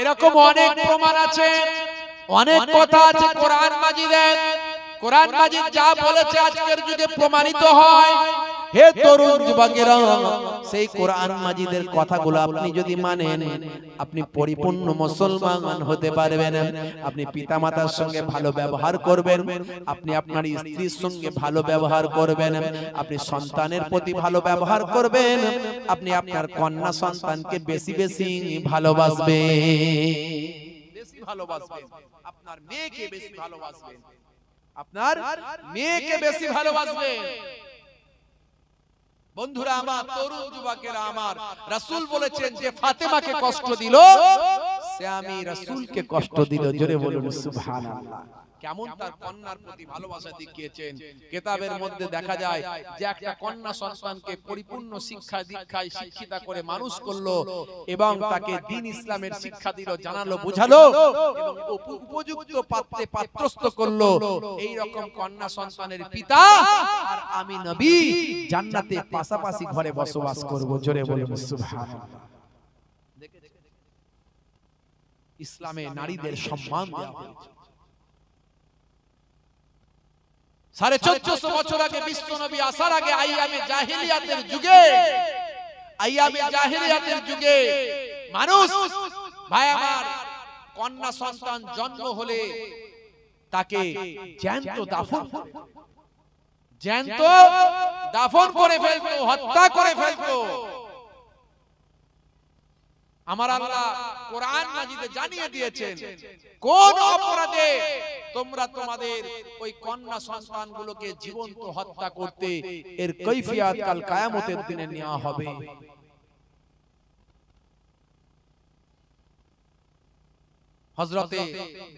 এরকম অনেক প্রমাণ আছে অনেক কথা আছে কোরআন মাজিদের কোরআন মাজিদ যা বলেছে আজকের যুগে প্রমাণিত হয় হে তরুণ যুবকেরা সেই কোরআন মাজিদের কথাগুলো আপনি যদি মানেন আপনি পরিপূর্ণ মুসলমান হতে পারবেন আপনি পিতামাতার সঙ্গে ভালো ব্যবহার করবেন আপনি আপনার স্ত্রীর সঙ্গে ভালো ব্যবহার করবেন আপনি সন্তানের প্রতি ভালো ব্যবহার করবেন আপনি আপনার কন্যা সন্তানকে বেশি বেশি ভালোবাসবেন বেশি ভালোবাসবেন আপনার মেয়েকে বেশি ভালোবাসবেন আপনার মেয়েকে বেশি ভালোবাসবেন বন্ধুরা আমার তরুণ যুবকের আমার রাসূল বলেছেন যে ফাতেমাকে কষ্ট দিল সে আমি রাসূলকে কষ্ট দিল জোরে বলুন সুবহানাল্লাহ কেমন তার কন্যার প্রতি ভালোবাসা দেখিয়েছেন কেতাবের মধ্যে দেখা যায় যে একটা কন্যা সন্তানকে পরিপূর্ণ শিক্ষা দীক্ষায় শিক্ষিতা করে মানুষ করলো এবং তাকে দিন ইসলামের শিক্ষা দিল জানালো বুঝালো এবং উপযুক্ত পাত্রে পাত্রস্থ করলো এই রকম কন্যা সন্তানের পিতা আর আমি নবী জান্নাতে পাশাপাশি ঘরে বসবাস করব জোরে বলে সুবহানাল্লাহ ইসলামে নারীদের সম্মান দেওয়া হয়েছে সাড়ে চোদ্দশো বছর আগে বিশ্ব নবী আসার আগে আইয়ামে জাহিলিয়াতের যুগে আইয়ামে জাহিলিয়াতের যুগে মানুষ ভাই আমার কন্যা সন্তান জন্ম হলে তাকে জ্যান্ত দাফন জ্যান্ত দাফন করে ফেলতো হত্যা করে ফেলতো আমার আল্লাহ কোরআন মাজিদে জানিয়ে দিয়েছেন কোন অপরাধে তোমরা তোমাদের ওই কন্যা সন্তানগুলোকে জীবন্ত হত্যা করতে এর কৈফিয়াত কাল কায়ামতের দিনে নেওয়া হবে হযরতে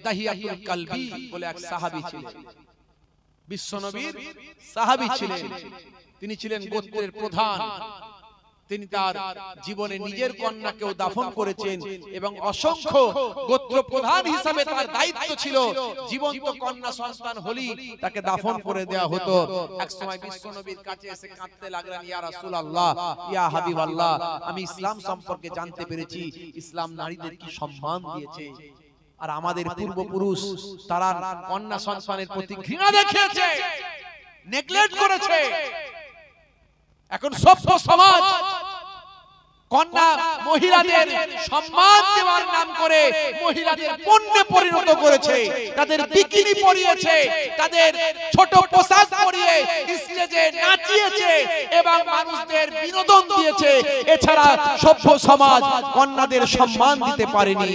দাহিয়াতুল কালবি বলে এক সাহাবী ছিলেন বিশ্বনবীর সাহাবী ছিলেন তিনি ছিলেন গোত্রের প্রধান তিনি তার জীবনে নিজের কন্যাকেও দাফন করেছেন এবং অসংখ্য গোত্র প্রধান হিসাবে তার দায়িত্ব ছিল জীবন্ত কন্যা সন্তান হলি তাকে দাফন করে দেয়া হতো এক সময় বিশ্ব নবীর কাছে এসে কাঁদতে লাগলেন ইয়া রাসূলুল্লাহ ইয়া হাবিবাল্লাহ আমি ইসলাম সম্পর্কে জানতে পেরেছি ইসলাম নারীদের কি সম্মান দিয়েছে আর আমাদের পূর্বপুরুষ তারা কন্যা সন্তানের প্রতি ঘৃণা দেখিয়েছে নেগলেক্ট করেছে এখন সভ্য সমাজ কন্যা মহিলাদের সম্মান দেওয়ার নাম করে মহিলাদের পণ্যে পরিণত করেছে তাদের বিকিনি পরিয়েছে তাদের ছোট পোশাক পরিয়ে স্টেজে নাচিয়েছে এবং মানুষদের বিনোদন দিয়েছে এছাড়া সভ্য সমাজ কন্যাদের সম্মান দিতে পারেনি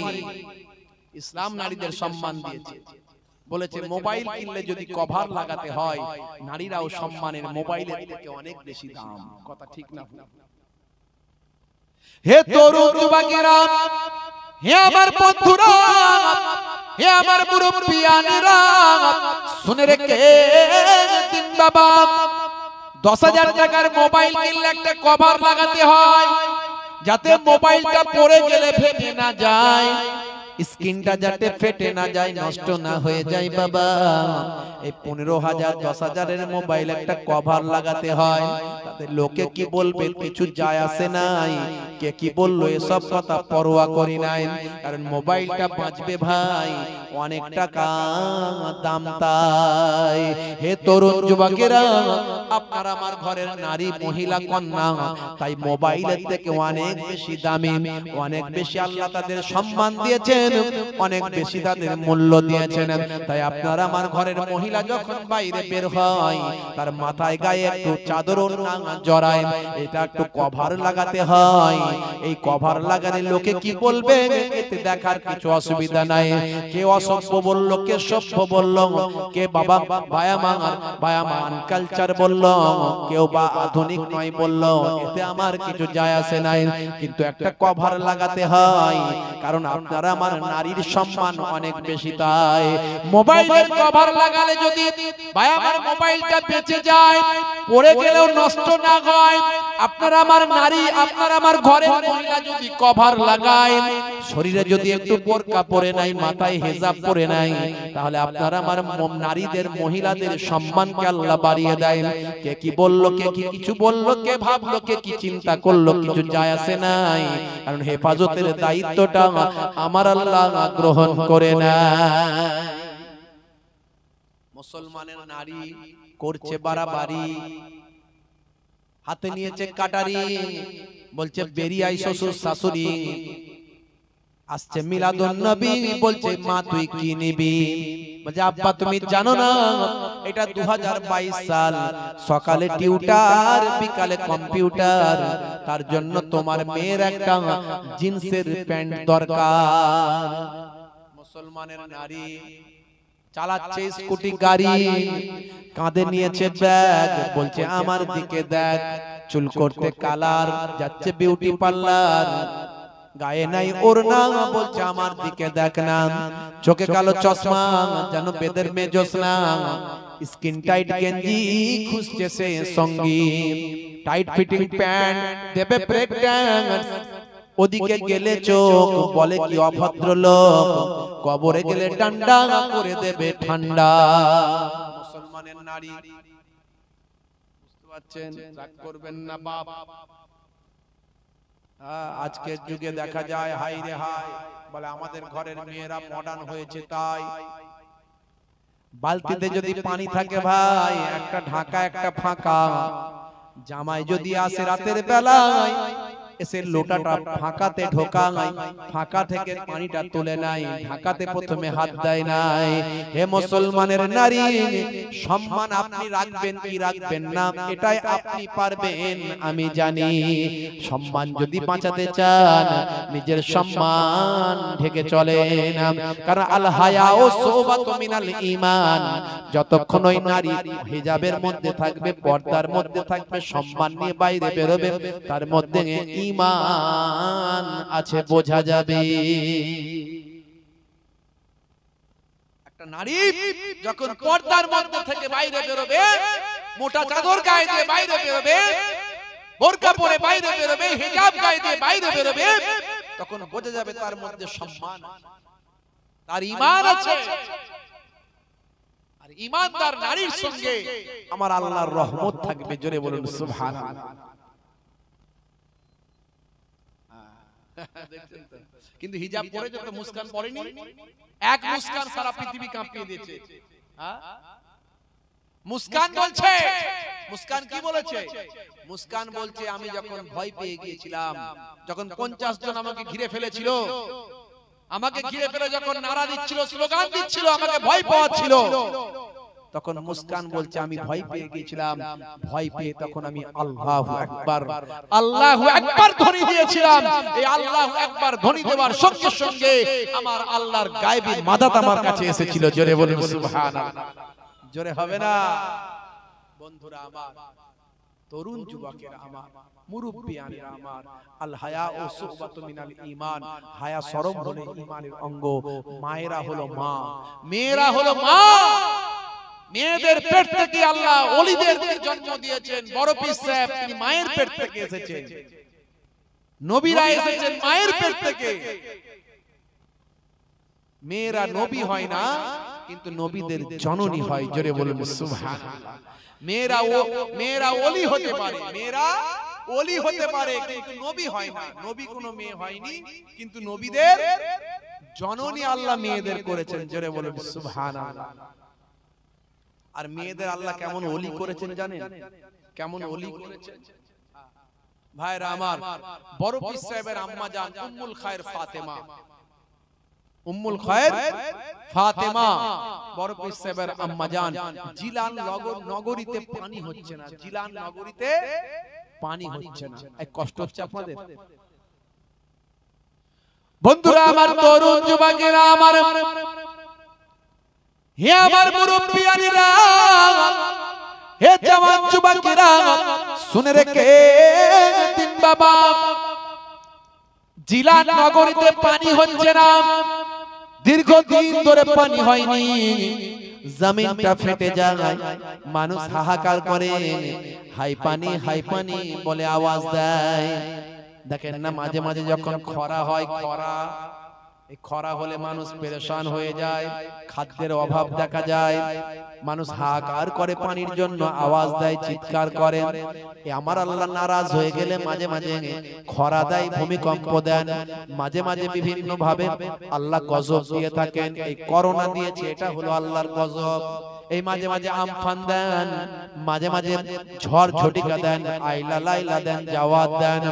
ইসলাম নারীদের সম্মান দিয়েছে বলেছে মোবাইল কিনলে যদি কভার লাগাতে হয় নারীরাও সম্মানের মোবাইলের থেকে অনেক বেশি দাম কথা ঠিক না হে তরুণ যুবকেরা হে আমার বন্ধুরা হে আমার মুরব্বিয়ানেরা শুনে রেখে দিন বাবা দশ হাজার টাকার মোবাইল কিনলে একটা কভার লাগাতে হয় যাতে মোবাইলটা পড়ে গেলে ভেঙে না যায় স্কিনটা যাতে ফেটে না যায় নষ্ট না হয়ে যায় বাবা এই পনেরো হাজার দশ হাজারের মোবাইল একটা কভার লাগাতে হয় তাতে লোকে কি বলবে কিছু যায় আসে নাই কে কি বললো এসব কথা পরোয়া করি নাই কারণ মোবাইলটা বাঁচবে ভাই অনেক টাকা দাম তাই হে তরুণ যুবকেরা আপনার আমার ঘরের নারী মহিলা কন্যা তাই মোবাইলের থেকে অনেক বেশি দামি অনেক বেশি আল্লাহ তাদের সম্মান দিয়েছেন দিয়েছেন অনেক বেশি তাদের মূল্য দিয়েছেন তাই আপনারা আমার ঘরের মহিলা যখন বাইরে বের হয় তার মাথায় গায়ে একটু চাদর জড়ায় এটা একটু কভার লাগাতে হয় এই কভার লাগালে লোকে কি বলবে এতে দেখার কিছু অসুবিধা নাই কে অসভ্য বলল কে সভ্য বলল কে বাবা মা বায়া মান কালচার বলল কেউ বা আধুনিক নয় বলল এতে আমার কিছু যায় আসে নাই কিন্তু একটা কভার লাগাতে হয় কারণ আপনারা আমার নারীর সম্মান অনেক বেশি তাই মোবাইলের কভার লাগালে যদি ভাই আমার মোবাইলটা বেঁচে যায় পড়ে গেলেও নষ্ট না হয় আপনার আমার নারী আপনার আমার ঘরে মহিলা যদি কভার লাগায় শরীরে যদি একটু বোরকা পরে নাই মাথায় হেজাব পরে নাই তাহলে আপনার আমার নারীদের মহিলাদের সম্মানকে আল্লাহ বাড়িয়ে দেয় কে কি বলল কে কি কিছু বলল কে ভাবল কে কি চিন্তা করলো কিছু যায় আসে নাই কারণ হেফাজতের দায়িত্বটা আমার আল্লাহ গ্রহণ করে না মুসলমানের নারী করছে বাড়াবাড়ি হাতে নিয়েছে কাটারি বলছে বেরিয়ে আই শ্বশুর শাশুড়ি আসছে মিলাদুন নবী বলছে মা তুই কি নিবি বলছে আব্বা তুমি জানো না এটা 2022 সাল সকালে টিউটার বিকালে কম্পিউটার তার জন্য তোমার মেয়ের একটা জিন্সের প্যান্ট দরকার মুসলমানের নারী চালাচ্ছে স্কুটি গাড়ি কাঁধে নিয়েছে ব্যাগ বলছে আমার দিকে দেখ চুল করতে কালার যাচ্ছে বিউটি পার্লার গায়ে নাই ওর নাম বলছে আমার দিকে দেখ না চোখে কালো চশমা যেন বেদের মে জোসনা স্কিন টাইট গেঞ্জি খুঁজছে সে সঙ্গী টাইট ফিটিং প্যান্ট দেবে ব্রেক ড্যান্স ওদিকে গেলে চোখ বলে কি অভদ্র লোক কবরে গেলে ডান্ডা করে দেবে ঠান্ডা মুসলমানের নারী বুঝতে পারছেন রাগ করবেন না বাবা আজকের যুগে দেখা যায় হাই রে হাই বলে আমাদের ঘরের মেয়েরা মডার্ন হয়েছে তাই বালতিতে যদি পানি থাকে ভাই একটা ঢাকা একটা ফাঁকা জামাই যদি আসে রাতের বেলায় এসে লোটাটা ফাঁকাতে ঢোকা নাই ফাঁকা থেকে পানিটা তুলে নাই ঢাকাতে প্রথমে হাত দেয় নাই হে মুসলমানের নারী সম্মান আপনি রাখবেন কি রাখবেন না এটাই আপনি পারবেন আমি জানি সম্মান যদি বাঁচাতে চান নিজের সম্মান ঢেকে চলেন কারণ আল হায়া ও তো মিনাল ঈমান যতক্ষণ ওই নারী হিজাবের মধ্যে থাকবে পর্দার মধ্যে থাকবে সম্মান নিয়ে বাইরে বেরোবে তার মধ্যে ইমান আছে বোঝা যাবে যখন পর্দার মধ্যে থেকে বাইরে বেরোবে মোটা চাদর গায়ে দিয়ে বাইরে বেরোবে বোরকা পরে বাইরে বেরোবে হিজাব গায়ে দিয়ে বাইরে বেরোবে তখন বোঝা যাবে তার মধ্যে সম্মান তার ইমান আছে আর ইমানদার নারীর সঙ্গে আমার আল্লাহর রহমত থাকবে জোরে বলুন সুবহানাল্লাহ কিন্তু হিজাব পরে তো মুস্কান পরেনি এক মুস্কান সারা পৃথিবী কাঁপিয়ে দিয়েছে হ্যাঁ? মুস্কান বলছে মুস্কান কি বলেছে মুস্কান বলছে আমি যখন ভয় পেয়ে গিয়েছিলাম যখন পঞ্চাশ জন আমাকে ঘিরে ফেলেছিল আমাকে ঘিরে ফেলে যখন নারা দিচ্ছিল স্লোগান দিচ্ছিল আমাকে ভয় পাওয়াচ্ছিল তখন মুসকান বলছে আমি ভয় পেয়ে গিয়েছিলাম ভয় পেয়ে তখন আমি আল্লাহ একবার আল্লাহ একবার ধ্বনি দিয়েছিলাম এই আল্লাহ একবার ধ্বনি দেওয়ার সঙ্গে সঙ্গে আমার আল্লাহর গায়েবী মাদাত আমার কাছে এসেছিল জোরে বলুন সুবহানাল্লাহ জোরে হবে না বন্ধুরা আমার তরুণ যুবকের আমার মুরুব্বি আমার আল হায়া ও সুহবাতু মিনাল ঈমান হায়া শরম হলো ঈমানের অঙ্গ মায়েরা হলো মা মেয়েরা হলো মা মেয়েদের পেট থেকে আল্লাহ অলিদের জন্ম দিয়েছেন বড় পীর সাহেব তিনি মায়ের পেট থেকে এসেছেন নবীরা এসেছেন মায়ের পেট থেকে মেয়েরা নবী হয় না কিন্তু নবীদের জননী হয় জোরে বলুন সুবহানাল্লাহ মেয়েরা ও মেয়েরা ওলি হতে পারে মেয়েরা ওলি হতে পারে কিন্তু নবী হয় না নবী কোনো মেয়ে হয়নি কিন্তু নবীদের জননী আল্লাহ মেয়েদের করেছেন জোরে বলুন সুবহানাল্লাহ আর মেয়েদের আল্লাহ কেমন অলি করেছেন জানেন কেমন অলি করেছেন ভাইরা আমার বড় পীর সাহেবের আম্মা জান উম্মুল ফাতেমা উম্মুল ফাতেমা বড় পীর সাহেবের আম্মা জান জিলান নগর নগরীতে পানি হচ্ছে না জিলান নগরীতে পানি হচ্ছে না এক কষ্ট হচ্ছে আপনাদের বন্ধুরা আমার তরুণ যুবকেরা আমার হে আমার হে জওয়ান যুবকেরা শুনে রেখে বাবা নগরীতে পানি হচ্ছে না দীর্ঘদিন ধরে পানি হয়নি জমিনটা ফেটে যায় মানুষ হাহাকার করে হাই পানি হাই পানি বলে আওয়াজ দেয় দেখেন না মাঝে মাঝে যখন খরা হয় খরা খরা হলে মানুষ পেরেশান হয়ে যায় খাদ্যের অভাব দেখা যায় মানুষ হাহাকার করে পানির জন্য আওয়াজ দেয় চিৎকার করে আমার আল্লাহ নারাজ হয়ে গেলে মাঝে মাঝে খরা দেয় ভূমিকম্প দেন মাঝে মাঝে বিভিন্ন ভাবে আল্লাহ গজব দিয়ে থাকেন এই করোনা দিয়েছে এটা হলো আল্লাহর গজব এই মাঝে মাঝে আমফান দেন মাঝে মাঝে ঝড় ঝটিকা দেন আইলা লাইলা দেন জাওয়াত দেন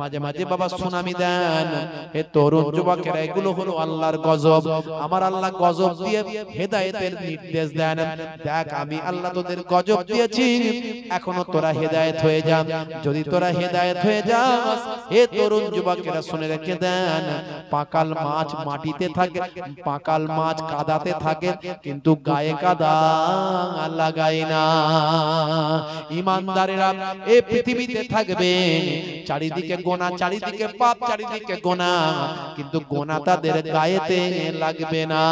মাঝে মাঝে বাবা সুনামি দেন হে তরুণ যুবকের এগুলো হলো আল্লাহর গজব আমার আল্লাহ গজব দিয়ে হেদায়েতের নির্দেশ দেন দেখ আমি আল্লাহ তোদের গজব দিয়েছি এখনো তোরা হেদায়েত হয়ে যা যদি তোরা হেদায়েত হয়ে যা হে তরুণ যুবকেরা শুনে রেখে দেন পাকাল মাছ মাটিতে থাকে পাকাল মাছ কাদাতে থাকে কিন্তু গায়ে কাদা লাগাই না ইমানদারেরা এই পৃথিবীতে থাকবেন চারিদিকে গোনা চারিদিকে পাপ চারিদিকে গোনা কিন্তু গোনা তাদের গায়েতে লাগবে না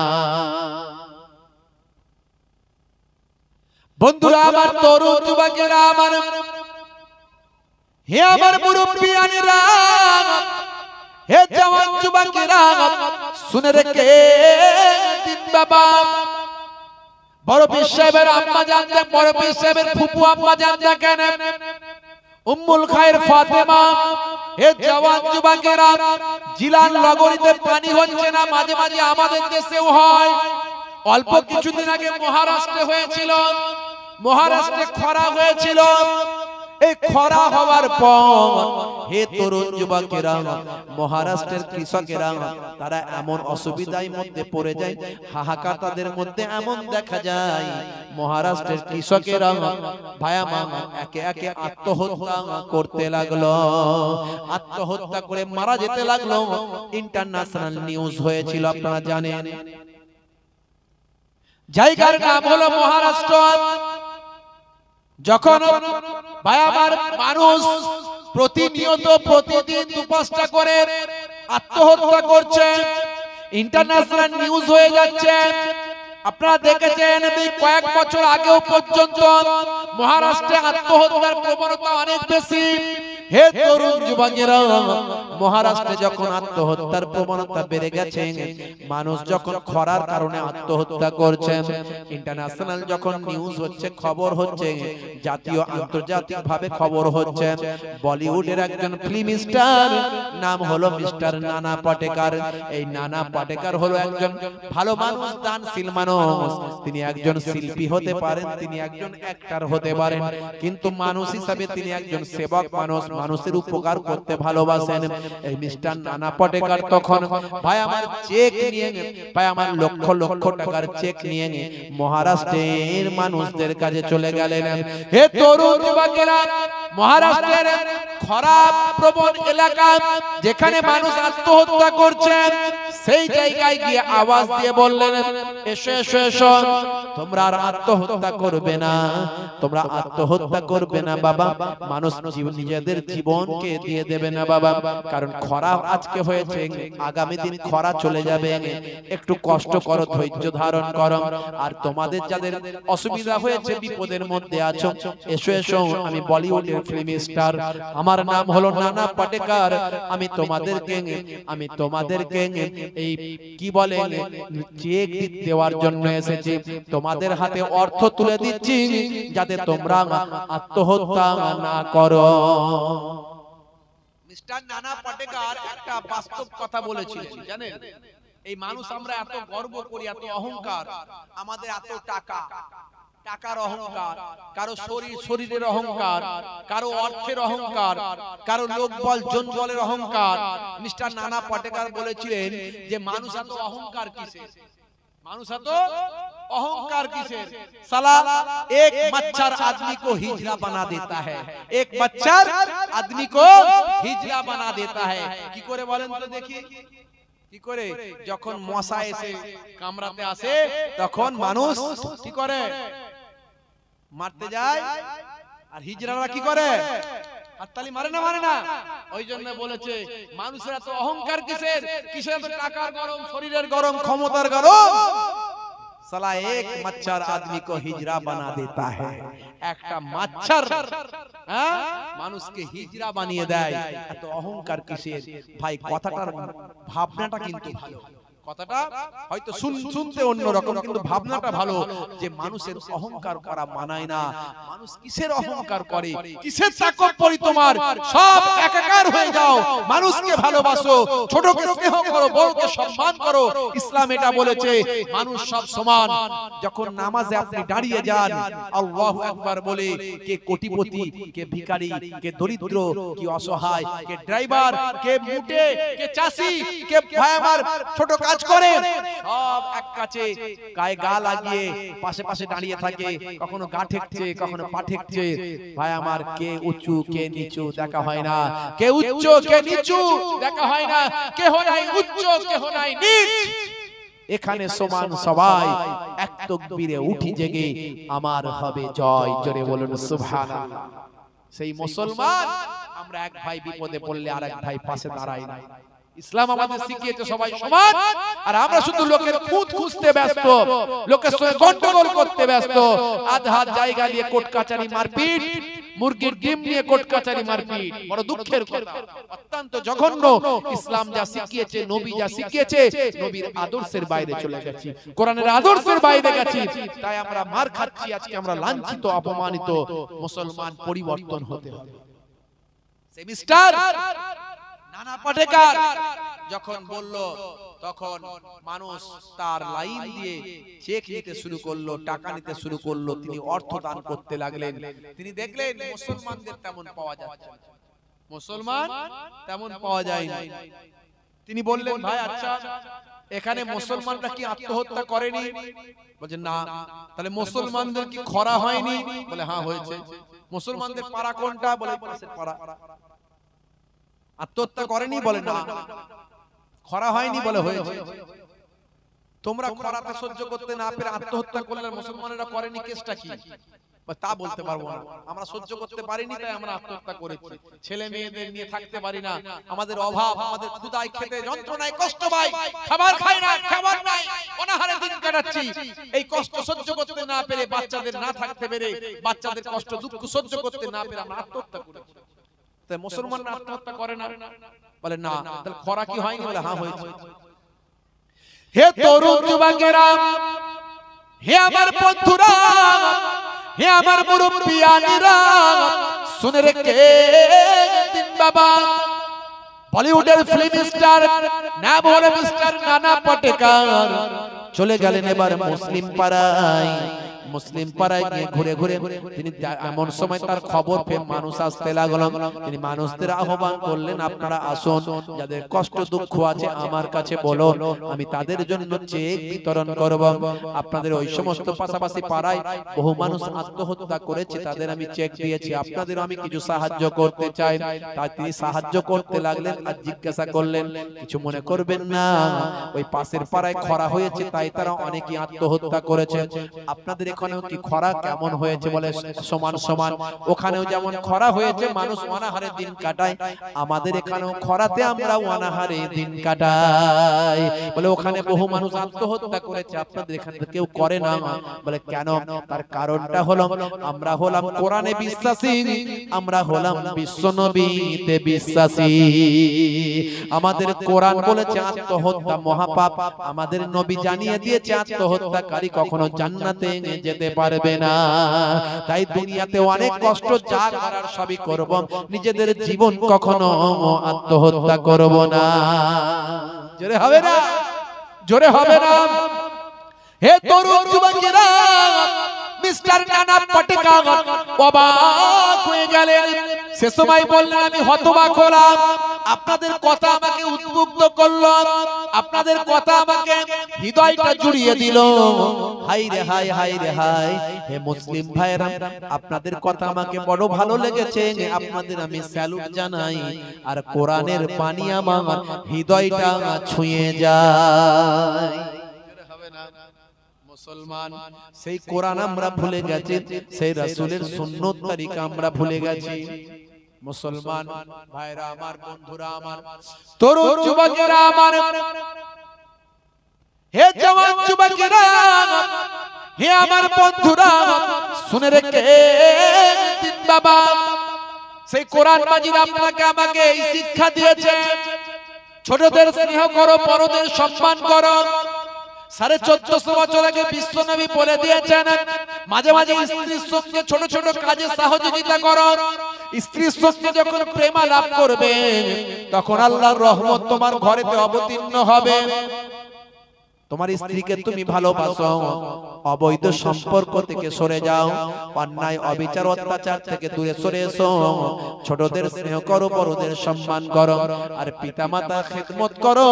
বন্ধুরা আমার তরুণ যুবকেরা আমার হে আমার মুরব্বিয়ানেরা হে জওয়ান যুবকেরা শুনে রেখে দিন বাবা বড় পীর সাহেবের আম্মা জান বড় পীর সাহেবের ফুপু আম্মা জান কেন উম্মুল খায়ের ফাতেমা এ জওয়ান যুবকেরা জিলার নগরীতে পানি হচ্ছে না মাঝে মাঝে আমাদের দেশেও হয় অল্প কিছুদিন আগে মহারাষ্ট্রে হয়েছিল মহারাষ্ট্রে খরা হয়েছিল এই খরা হওয়ার পর হে তরুণ যুবকেরা মহারাষ্ট্রের কৃষকেরা তারা এমন অসুবিধার মধ্যে পড়ে যায় হাহাকার তাদের মধ্যে এমন দেখা যায় মহারাষ্ট্রের কৃষকেরা ভায়া মামা একে একে আত্মহত্যা করতে লাগলো আত্মহত্যা করে মারা যেতে লাগলো ইন্টারন্যাশনাল নিউজ হয়েছিল আপনারা জানেন জায়গার নাম হলো মহারাষ্ট্র যখন ভাই মানুষ প্রতিনিয়ত প্রতিদিন উপাসটা করে আত্মহত্যা করছে ইন্টারন্যাশনাল নিউজ হয়ে যাচ্ছে আপনারা দেখেছেন কয়েক বছর আগেও পর্যন্ত মহারাষ্ট্রে আত্মহত্যার প্রবণতা অনেক বেশি হে তরুণ যুবকেরা মহারাষ্ট্রে যখন আত্মহত্যার প্রবণতা বেড়ে গেছে মানুষ যখন খরার কারণে আত্মহত্যা করছে ইন্টারন্যাশনাল যখন নিউজ হচ্ছে খবর হচ্ছে জাতীয় আন্তর্জাতিক ভাবে খবর হচ্ছে বলিউডের একজন ফিল্ম স্টার নাম হলো মিস্টার নানা পাটেকার এই নানা পাটেকার হলো একজন ভালো মানুষ দানশীল মানুষ তিনি একজন শিল্পী হতে পারেন তিনি একজন অ্যাক্টর হতে পারেন কিন্তু মানুষ হিসাবে তিনি একজন সেবক মানুষ মানুষের উপকার করতে ভালোবাসেন এই মিষ্টান নানা পটেকার তখন ভাই আমার চেক নিয়ে নে ভাই আমার লক্ষ লক্ষ টাকার চেক নিয়ে নে মহারাষ্ট্রের মানুষদের কাছে চলে গেলেন হে তরুণ যুবকেরা মহারাষ্ট্রের খরাপ প্রবণ এলাকা যেখানে মানুষ আত্মহত্যা করছে সেই জায়গায় গিয়ে আওয়াজ দিয়ে বললেন এসো এসো এসো তোমরা আর আত্মহত্যা করবে না তোমরা আত্মহত্যা করবে না বাবা মানুষ নিজেদের জীবনকে দিয়ে দেবে না বাবা কারণ খরা আজকে হয়েছে আগামী দিন খরা চলে যাবে একটু কষ্ট করো ধৈর্য ধারণ করো আর তোমাদের যাদের অসুবিধা হয়েছে বিপদের মধ্যে আছো এসো এসো আমি বলিউডের ফিল্ম স্টার আমার নাম হলো নানা পাটেকার আমি তোমাদেরকে আমি তোমাদেরকে এই কি বলে চেক দেওয়ার জন্য এসেছি তোমাদের হাতে অর্থ তুলে দিচ্ছি যাতে তোমরা আত্মহত্যা না করো নানা পাটেকার একটা বাস্তব কথা বলেছিলেন জানেন এই মানুষ আমরা এত গর্ব করি এত অহংকার আমাদের এত টাকা টাকার অহংকার কারো শরীর শরীরের অহংকার কারো অর্থের অহংকার কারো লোকবল জনবলের অহংকার মিস্টার নানা পাটেকার বলেছিলেন যে মানুষ এত অহংকার কিসে اہنکار ایک ایک مچھر مچھر آدمی آدمی کو کو بنا بنا دیتا دیتا ہے ہے کی کمرا تھی تو منس مارتے جائے ہر کی হাততালি মারে না মারে না ওই জন্য বলেছে তো অহংকার কিসের কিসের তো গরম শরীরের গরম ক্ষমতার গরম সালা এক আদমি কো হিজরা বানা দেতা একটা হ্যাঁ? হ্যাঁ মানুষকে হিজরা বানিয়ে দেয় এত অহংকার কিসের ভাই কথাটার ভাবনাটা কিন্তু ভালো কথাটা হয়তো শুনতে অন্যরকম কিন্তু ভাবনাটা ভালো যে মানুষের অহংকার করা মানায় না মানুষ কিসের অহংকার করে কিসের তাকত তোমার সব একাকার হয়ে যাও মানুষকে ভালোবাসো ছোটকে করো বড়কে সম্মান করো ইসলাম এটা বলেছে মানুষ সব সমান যখন নামাজে আপনি দাঁড়িয়ে যান আল্লাহু আকবার বলে কে কোটিপতি কে ভিখারি কে দরিদ্র কি অসহায় কে ড্রাইভার কে মুটে কে চাষি কে ভাই আমার ছোট কাজ করে সব এক কাছে গায়ে গা লাগিয়ে পাশে পাশে দাঁড়িয়ে থাকে কখনো গা ঠেকছে কখনো পা ঠেকছে ভাই আমার কে উঁচু কে নিচু দেখা হয় না কে উচ্চ কে নিচু দেখা হয় না কে হয় নাই উচ্চ কে হয় নাই নিচ এখানে সমান সবাই এক তকবীরে উঠি জেগে আমার হবে জয় জোরে বলুন সুবহানাল্লাহ সেই মুসলমান আমরা এক ভাই বিপদে পড়লে আরেক ভাই পাশে দাঁড়াই না ইসলাম আমাদের শিখিয়েছে সবাই সমান আর আমরা শুধু লোকের খুঁত খুঁজতে ব্যস্ত লোকের সঙ্গে গন্ডগোল করতে ব্যস্ত আধ হাত জায়গা নিয়ে কোর্ট কাচারি মারপিট মুরগির ডিম নিয়ে কাচারি মারপিট বড় দুঃখের কথা অত্যন্ত জঘন্য ইসলাম যা শিখিয়েছে নবী যা শিখিয়েছে নবীর আদর্শের বাইরে চলে গেছি কোরআনের আদর্শের বাইরে গেছি তাই আমরা মার খাচ্ছি আজকে আমরা লাঞ্ছিত অপমানিত মুসলমান পরিবর্তন হতে হবে সেমিস্টার নানা পাটেকার যখন বলল তখন মানুষ তার লাইন দিয়ে চেক নিতে শুরু করলো টাকা নিতে শুরু করলো তিনি অর্থ দান করতে লাগলেন তিনি দেখলেন মুসলমানদের তেমন পাওয়া যাচ্ছে মুসলমান তেমন পাওয়া যায় না তিনি বললেন ভাই আচ্ছা, আচ্ছা এখানে মুসলমানরা কি আত্মহত্যা করেনি বলছে না তাহলে মুসলমানদের কি খরা হয়নি বলে হ্যাঁ, হ্যাঁ হয়েছে মুসলমানদের পাড়া কোনটা বলে পাড়া আত্মহত্যা করেনি বলে না খরা হয়নি বলে হয়েছে তোমরা খরাতে সহ্য করতে না পেরে আত্মহত্যা করলে মুসলমানেরা করেনি কেসটা কি তা বলতে পারবো না আমরা সহ্য করতে পারিনি তাই আমরা আত্মহত্যা করেছি ছেলে মেয়েদের নিয়ে থাকতে পারি না আমাদের অভাব আমাদের ক্ষুদায় খেতে যন্ত্রণায় কষ্ট পাই খাবার খাই না খাবার নাই অনাহারে দিন কাটাচ্ছি এই কষ্ট সহ্য করতে না পেরে বাচ্চাদের না থাকতে পেরে বাচ্চাদের কষ্ট দুঃখ সহ্য করতে না পেরে আমরা আত্মহত্যা করেছি তাই মুসলমানরা আত্মহত্যা করে না বলে না তাহলে খরা কি হয়নি বলে হ্যাঁ হয়েছে হে তরু যুবকেরা হে আমার বন্ধুরা হে আমার মুরব্বিয়ানিরা শুনে রেখে দিন বাবা বলিউডের ফিল্ম স্টার নাম হলো মিস্টার নানা পটেকার চলে গেলেন এবার মুসলিম পাড়ায় মুসলিম পাড়ায় গিয়ে ঘুরে ঘুরে তিনি এমন সময় তার খবর পেয়ে মানুষ আসতে লাগলো তিনি মানুষদের আহ্বান করলেন আপনারা আসুন যাদের কষ্ট দুঃখ আছে আমার কাছে বলো আমি তাদের জন্য চেক বিতরণ করব আপনাদের ওই সমস্ত পাশাপাশি পাড়ায় বহু মানুষ আত্মহত্যা করেছে তাদের আমি চেক দিয়েছি আপনাদের আমি কিছু সাহায্য করতে চাই তাই তিনি সাহায্য করতে লাগলেন আর জিজ্ঞাসা করলেন কিছু মনে করবেন না ওই পাশের পাড়ায় খরা হয়েছে তাই তারা অনেকে আত্মহত্যা করেছে আপনাদের এখানেও কি খরা কেমন হয়েছে বলে সমান সমান ওখানেও যেমন খরা হয়েছে মানুষ অনাহারে দিন কাটায় আমাদের এখানেও খরাতে আমরা অনাহারে দিন কাটাই বলে ওখানে বহু মানুষ আত্মহত্যা করেছে আপনাদের এখানে কেউ করে না বলে কেন তার কারণটা হলো আমরা হলাম কোরআনে বিশ্বাসী আমরা হলাম বিশ্ব নবীতে বিশ্বাসী আমাদের কোরআন বলেছে আত্মহত্যা মহাপাপ আমাদের নবী জানিয়ে দিয়েছে আত্মহত্যাকারী কখনো জান্নাতে যেতে যেতে পারবে না তাই দুনিয়াতে অনেক কষ্ট যা করার সবই করব নিজেদের জীবন কখনো আত্মহত্যা করব না জোরে হবে না জোরে হবে না হে তরুণ যুবকেরা মিস্টার নানা পটেকা অবাক হয়ে গেলেন সে সময় বললেন আমি হতবাক হলাম আপনাদের কথা আমাকে উদ্বুদ্ধ করল আপনাদের কথা আমাকে হৃদয়টা জুড়িয়ে দিল হাই রে হাই হাই রে হাই হে মুসলিম ভাইরা আপনাদের কথা আমাকে বড় ভালো লেগেছে যে আপনাদের আমি স্যালুট জানাই আর কোরআনের পানি আমার হৃদয়টা ছুঁয়ে যায় মুসলমান সেই কোরআন আমরা ভুলে গেছি সেই রাসুলের শূন্য তারিখা আমরা ভুলে গেছি মুসলমান ভাইরা আমার বন্ধুরা আমার তরুণ যুবকেরা আমার হে জওয়ান যুবকেরা হে আমার বন্ধুরা শুনে রেখে দিন বাবা সেই কোরআন মাজিদ আপনাকে আমাকে এই শিক্ষা দিয়েছে ছোটদের স্নেহ করো বড়দের সম্মান করো সাড়ে চোদ্দশো বছর আগে বিশ্ব নবী বলে দিয়েছেন মাঝে মাঝে স্ত্রীর সঙ্গে ছোট ছোট কাজে সহযোগিতা করো স্ত্রীর সঙ্গে যখন প্রেমা লাভ করবে তখন আল্লাহর রহমত তোমার ঘরেতে অবতীর্ণ হবে তোমার স্ত্রীকে তুমি ভালোবাসো অবৈধ সম্পর্ক থেকে সরে যাও অন্যায় অবিচার অত্যাচার থেকে দূরে সরে এসো ছোটদের স্নেহ করো বড়দের সম্মান করো আর পিতামাতার খেদমত করো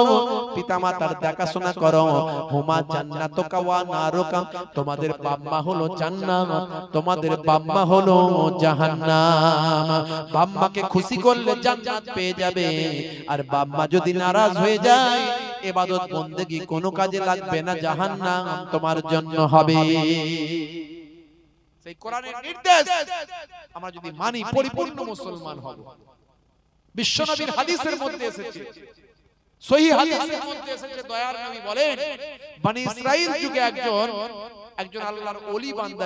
পিতামাতার দেখাশোনা করো হুমা জান্নাত কাওয়া নারকা তোমাদের বাম্মা হলো জান্নাত তোমাদের বাম্মা হলো জাহান্নাম বাম্মাকে খুশি করলে জান্নাত পেয়ে যাবে আর বাম্মা যদি নারাজ হয়ে যায় এবাদত বন্দেগী কোনো কাজে লাগবে না জাহান নাম তোমার জন্য হবে সেই কোরআনের নির্দেশ আমরা যদি মানি পরিপূর্ণ মুসলমান হব বিশ্বনবীর হাদিসের মধ্যে এসেছে হাদিসের মধ্যে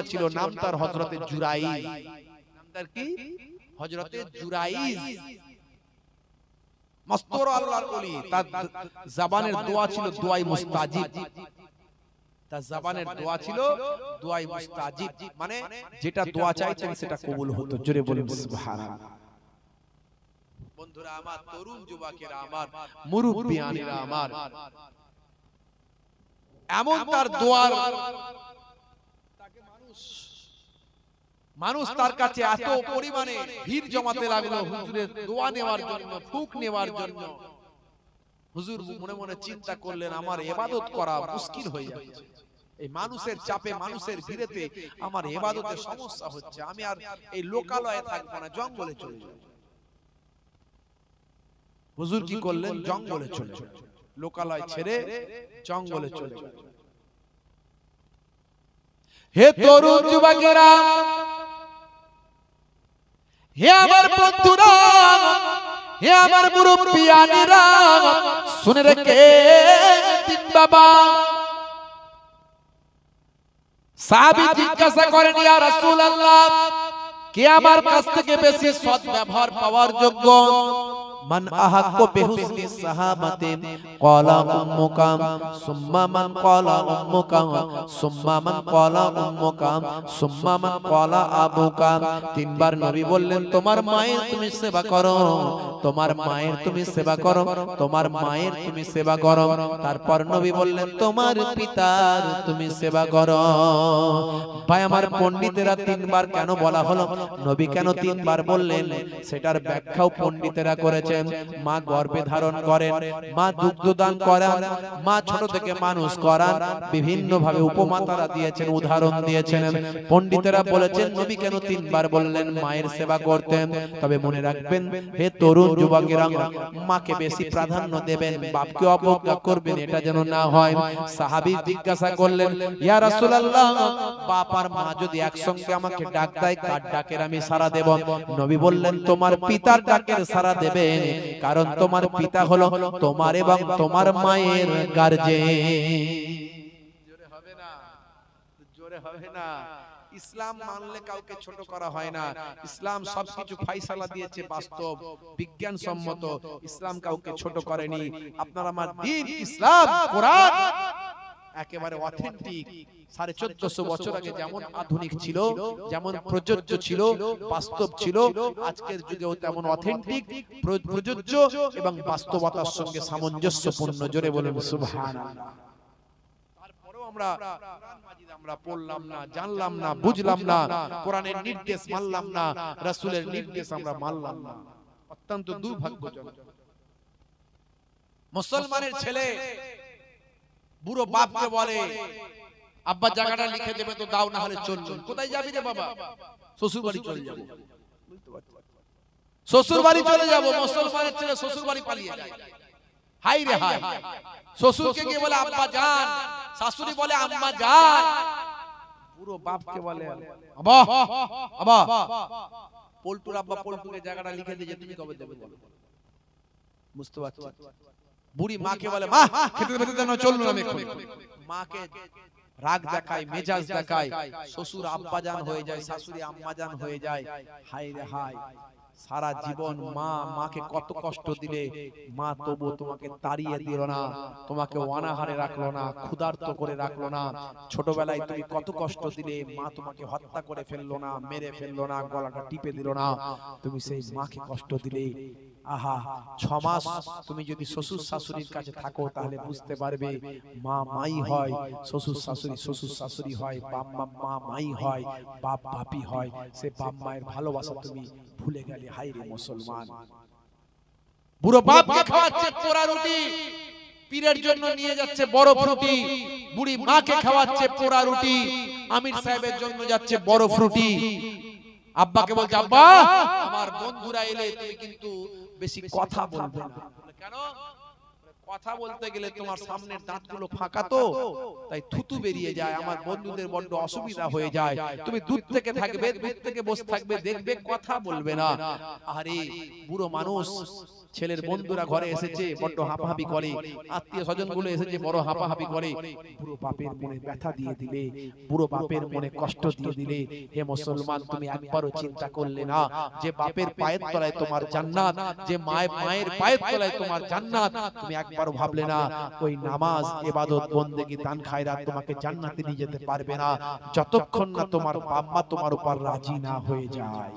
এসেছে তার কি হযরতে জুরাইজ মস্তুর আল্লাহর ওলি তার জবানের দোয়া ছিল দোয়াই মুস্তাজিব তার জবানের দোয়া ছিল দোয়াই মুস্তাজিব মানে, মানে যেটা দোয়া চাইতেন সেটা কবুল হতো জোরে বলুন সুবহানাল্লাহ বন্ধুরা আমার তরুণ যুবকেরা আমার মুরুব্বিয়ানেরা আমার এমন তার দোয়ার তাকে মানুষ মানুষ তার কাছে এত পরিমাণে ভিড় জমাতে লাগলো হুজুরের দোয়া নেওয়ার জন্য ফুক নেওয়ার জন্য হুজুর মনে মনে চিন্তা করলেন আমার এবাদত করা মুশকিল হয়ে যাচ্ছে এই মানুষের চাপে মানুষের ভিড়েতে আমার এবাদতের সমস্যা হচ্ছে আমি আর এই লোকালয়ে থাকবো না জঙ্গলে চলে যাব হুজুর কি করলেন জঙ্গলে চলে লোকালয় ছেড়ে জঙ্গলে চলে গেলেন হে তরুণ যুবকেরা হে আমার বন্ধুরা হে আমার মুরব্বিয়ানিরা শুনে রেখে দিন বাবা সাহাবী জিজ্ঞাসা করেন ইয়া রাসূলুল্লাহ কে আমার কাছ থেকে বেশি সৎ ব্যবহার পাওয়ার যোগ্য من احق بحسن صحابت قال أمك ثم من قال أمك ثم من قال أمك ثم من قال أبوك তিনবার নবী বললেন তোমার মায়ের তুমি সেবা করো তোমার মায়ের তুমি সেবা করো তোমার মায়ের তুমি সেবা করো তারপর নবী বললেন তোমার পিতার তুমি সেবা করো ভাই আমার পণ্ডিতেরা তিনবার কেন বলা হলো নবী কেন তিনবার বললেন সেটার ব্যাখ্যাও পণ্ডিতেরা করেছে হচ্ছেন মা গর্ভে ধারণ করেন মা দুগ্ধ দান করেন মা ছোট থেকে মানুষ করান বিভিন্ন ভাবে উপমাতারা দিয়েছেন উদাহরণ দিয়েছেন পণ্ডিতেরা বলেছেন নবী কেন তিনবার বললেন মায়ের সেবা করতেন তবে মনে রাখবেন হে তরুণ যুবকেরা মাকে বেশি প্রাধান্য দেবেন বাপকে অবজ্ঞা করবেন এটা যেন না হয় সাহাবি জিজ্ঞাসা করলেন ইয়া রাসূলুল্লাহ বাপ আর মা যদি একসঙ্গে আমাকে ডাক দেয় কার ডাকের আমি সারা দেব নবী বললেন তোমার পিতার ডাকের সারা দেবেন কারণ তোমার পিতা হলো তোমার এবং তোমার মায়ের গার্জে ইসলাম মানলে কাউকে ছোট করা হয় না ইসলাম সবকিছু ফাইসালা দিয়েছে বাস্তব বিজ্ঞান সম্মত ইসলাম কাউকে ছোট করেনি আপনার আমার দিন ইসলাম কোরআন একেবারে অথেন্টিক সাড়ে চোদ্দশো বছর আগে যেমন আধুনিক ছিল যেমন প্রযোজ্য ছিল বাস্তব ছিল আজকের যুগেও তেমন অথেন্টিক প্রযোজ্য এবং বাস্তবতার সঙ্গে সামঞ্জস্যপূর্ণ জোরে বলে সুভান মুসলমানের ছেলে বুড়ো বাপকে বলে আব্বা জায়গাটা লিখে দেবে তো দাও না হলে চল চল কোথায় যাবি রে বাবা শ্বশুর বাড়ি চলে যাব শ্বশুর বাড়ি চলে যাব মুসলমানের ছেলে শ্বশুর বাড়ি পালিয়ে যায় হাই রে হাই শ্বশুরকে গিয়ে বলে আব্বা যান শাশুড়ি বলে আম্মা যান পুরো বাপকে বলে আবা আবা পল্টুর আব্বা পল্টুকে জায়গাটা লিখে দিয়ে তুমি কবে দেবে বুঝতে পারছো বুড়ি মাকে বলে মা খেতে খেতে যেন চললো আমি না মাকে রাগ দেখায় মেজাজ দেখায় শ্বশুর আব্বাজান হয়ে যায় শাশুড়ি আম্মাজান হয়ে যায় হাই রে হাই সারা জীবন মা মাকে কত কষ্ট দিলে মা তবু তোমাকে তাড়িয়ে দিল না তোমাকে অনাহারে রাখলো না ক্ষুধার্ত করে রাখলো না ছোটবেলায় তুমি কত কষ্ট দিলে মা তোমাকে হত্যা করে ফেললো না মেরে ফেললো না গলাটা টিপে দিল না তুমি সেই মাকে কষ্ট দিলে আহা মাস তুমি যদি শ্বশুর শাশুড়ির কাছে থাকো তাহলে বুঝতে পারবে মা মাই হয় শ্বশুর শাশুড়ি শ্বশুর শাশুড়ি হয় বাপ মা মা মাই হয় বাপ বাপি হয় সে বাপ মায়ের ভালোবাসা তুমি ভুলে গেলে হাই রে মুসলমান বুড়ো বাপকে খাওয়াচ্ছে পোড়া রুটি পীরের জন্য নিয়ে যাচ্ছে বড় রুটি বুড়ি মাকে খাওয়াচ্ছে পোড়া রুটি আমির সাহেবের জন্য যাচ্ছে বড় রুটি আব্বাকে বলছে আব্বা আমার বন্ধুরা এলে তুমি কিন্তু বেশি কথা বলবে না কেন কথা বলতে গেলে তোমার সামনের গুলো ফাঁকা তো তাই থুতু বেরিয়ে যায় আমার বন্ধুদের বড্ড অসুবিধা হয়ে যায় তুমি দূর থেকে থাকবে দূর থেকে বসে থাকবে দেখবে কথা বলবে না আরে বুড়ো মানুষ ছেলের বন্ধুরা ঘরে এসেছে বড্ড হাপাহাপি করে আত্মীয় স্বজন গুলো এসেছে বড় হাপাহাপি করে বুড়ো বাপের মনে ব্যথা দিয়ে দিলে বুড়ো বাপের মনে কষ্ট দিয়ে দিলে হে মুসলমান তুমি একবারও চিন্তা করলে না যে বাপের পায়ের তলায় তোমার জান্নাত যে মায়ের মায়ের পায়ের তলায় তোমার জান্নাত তুমি একবারও ভাবলে না ওই নামাজ ইবাদত বন্দেগী দান খায়রাত তোমাকে জান্নাতে নিয়ে যেতে পারবে না যতক্ষণ না তোমার বাপ মা তোমার উপর রাজি না হয়ে যায়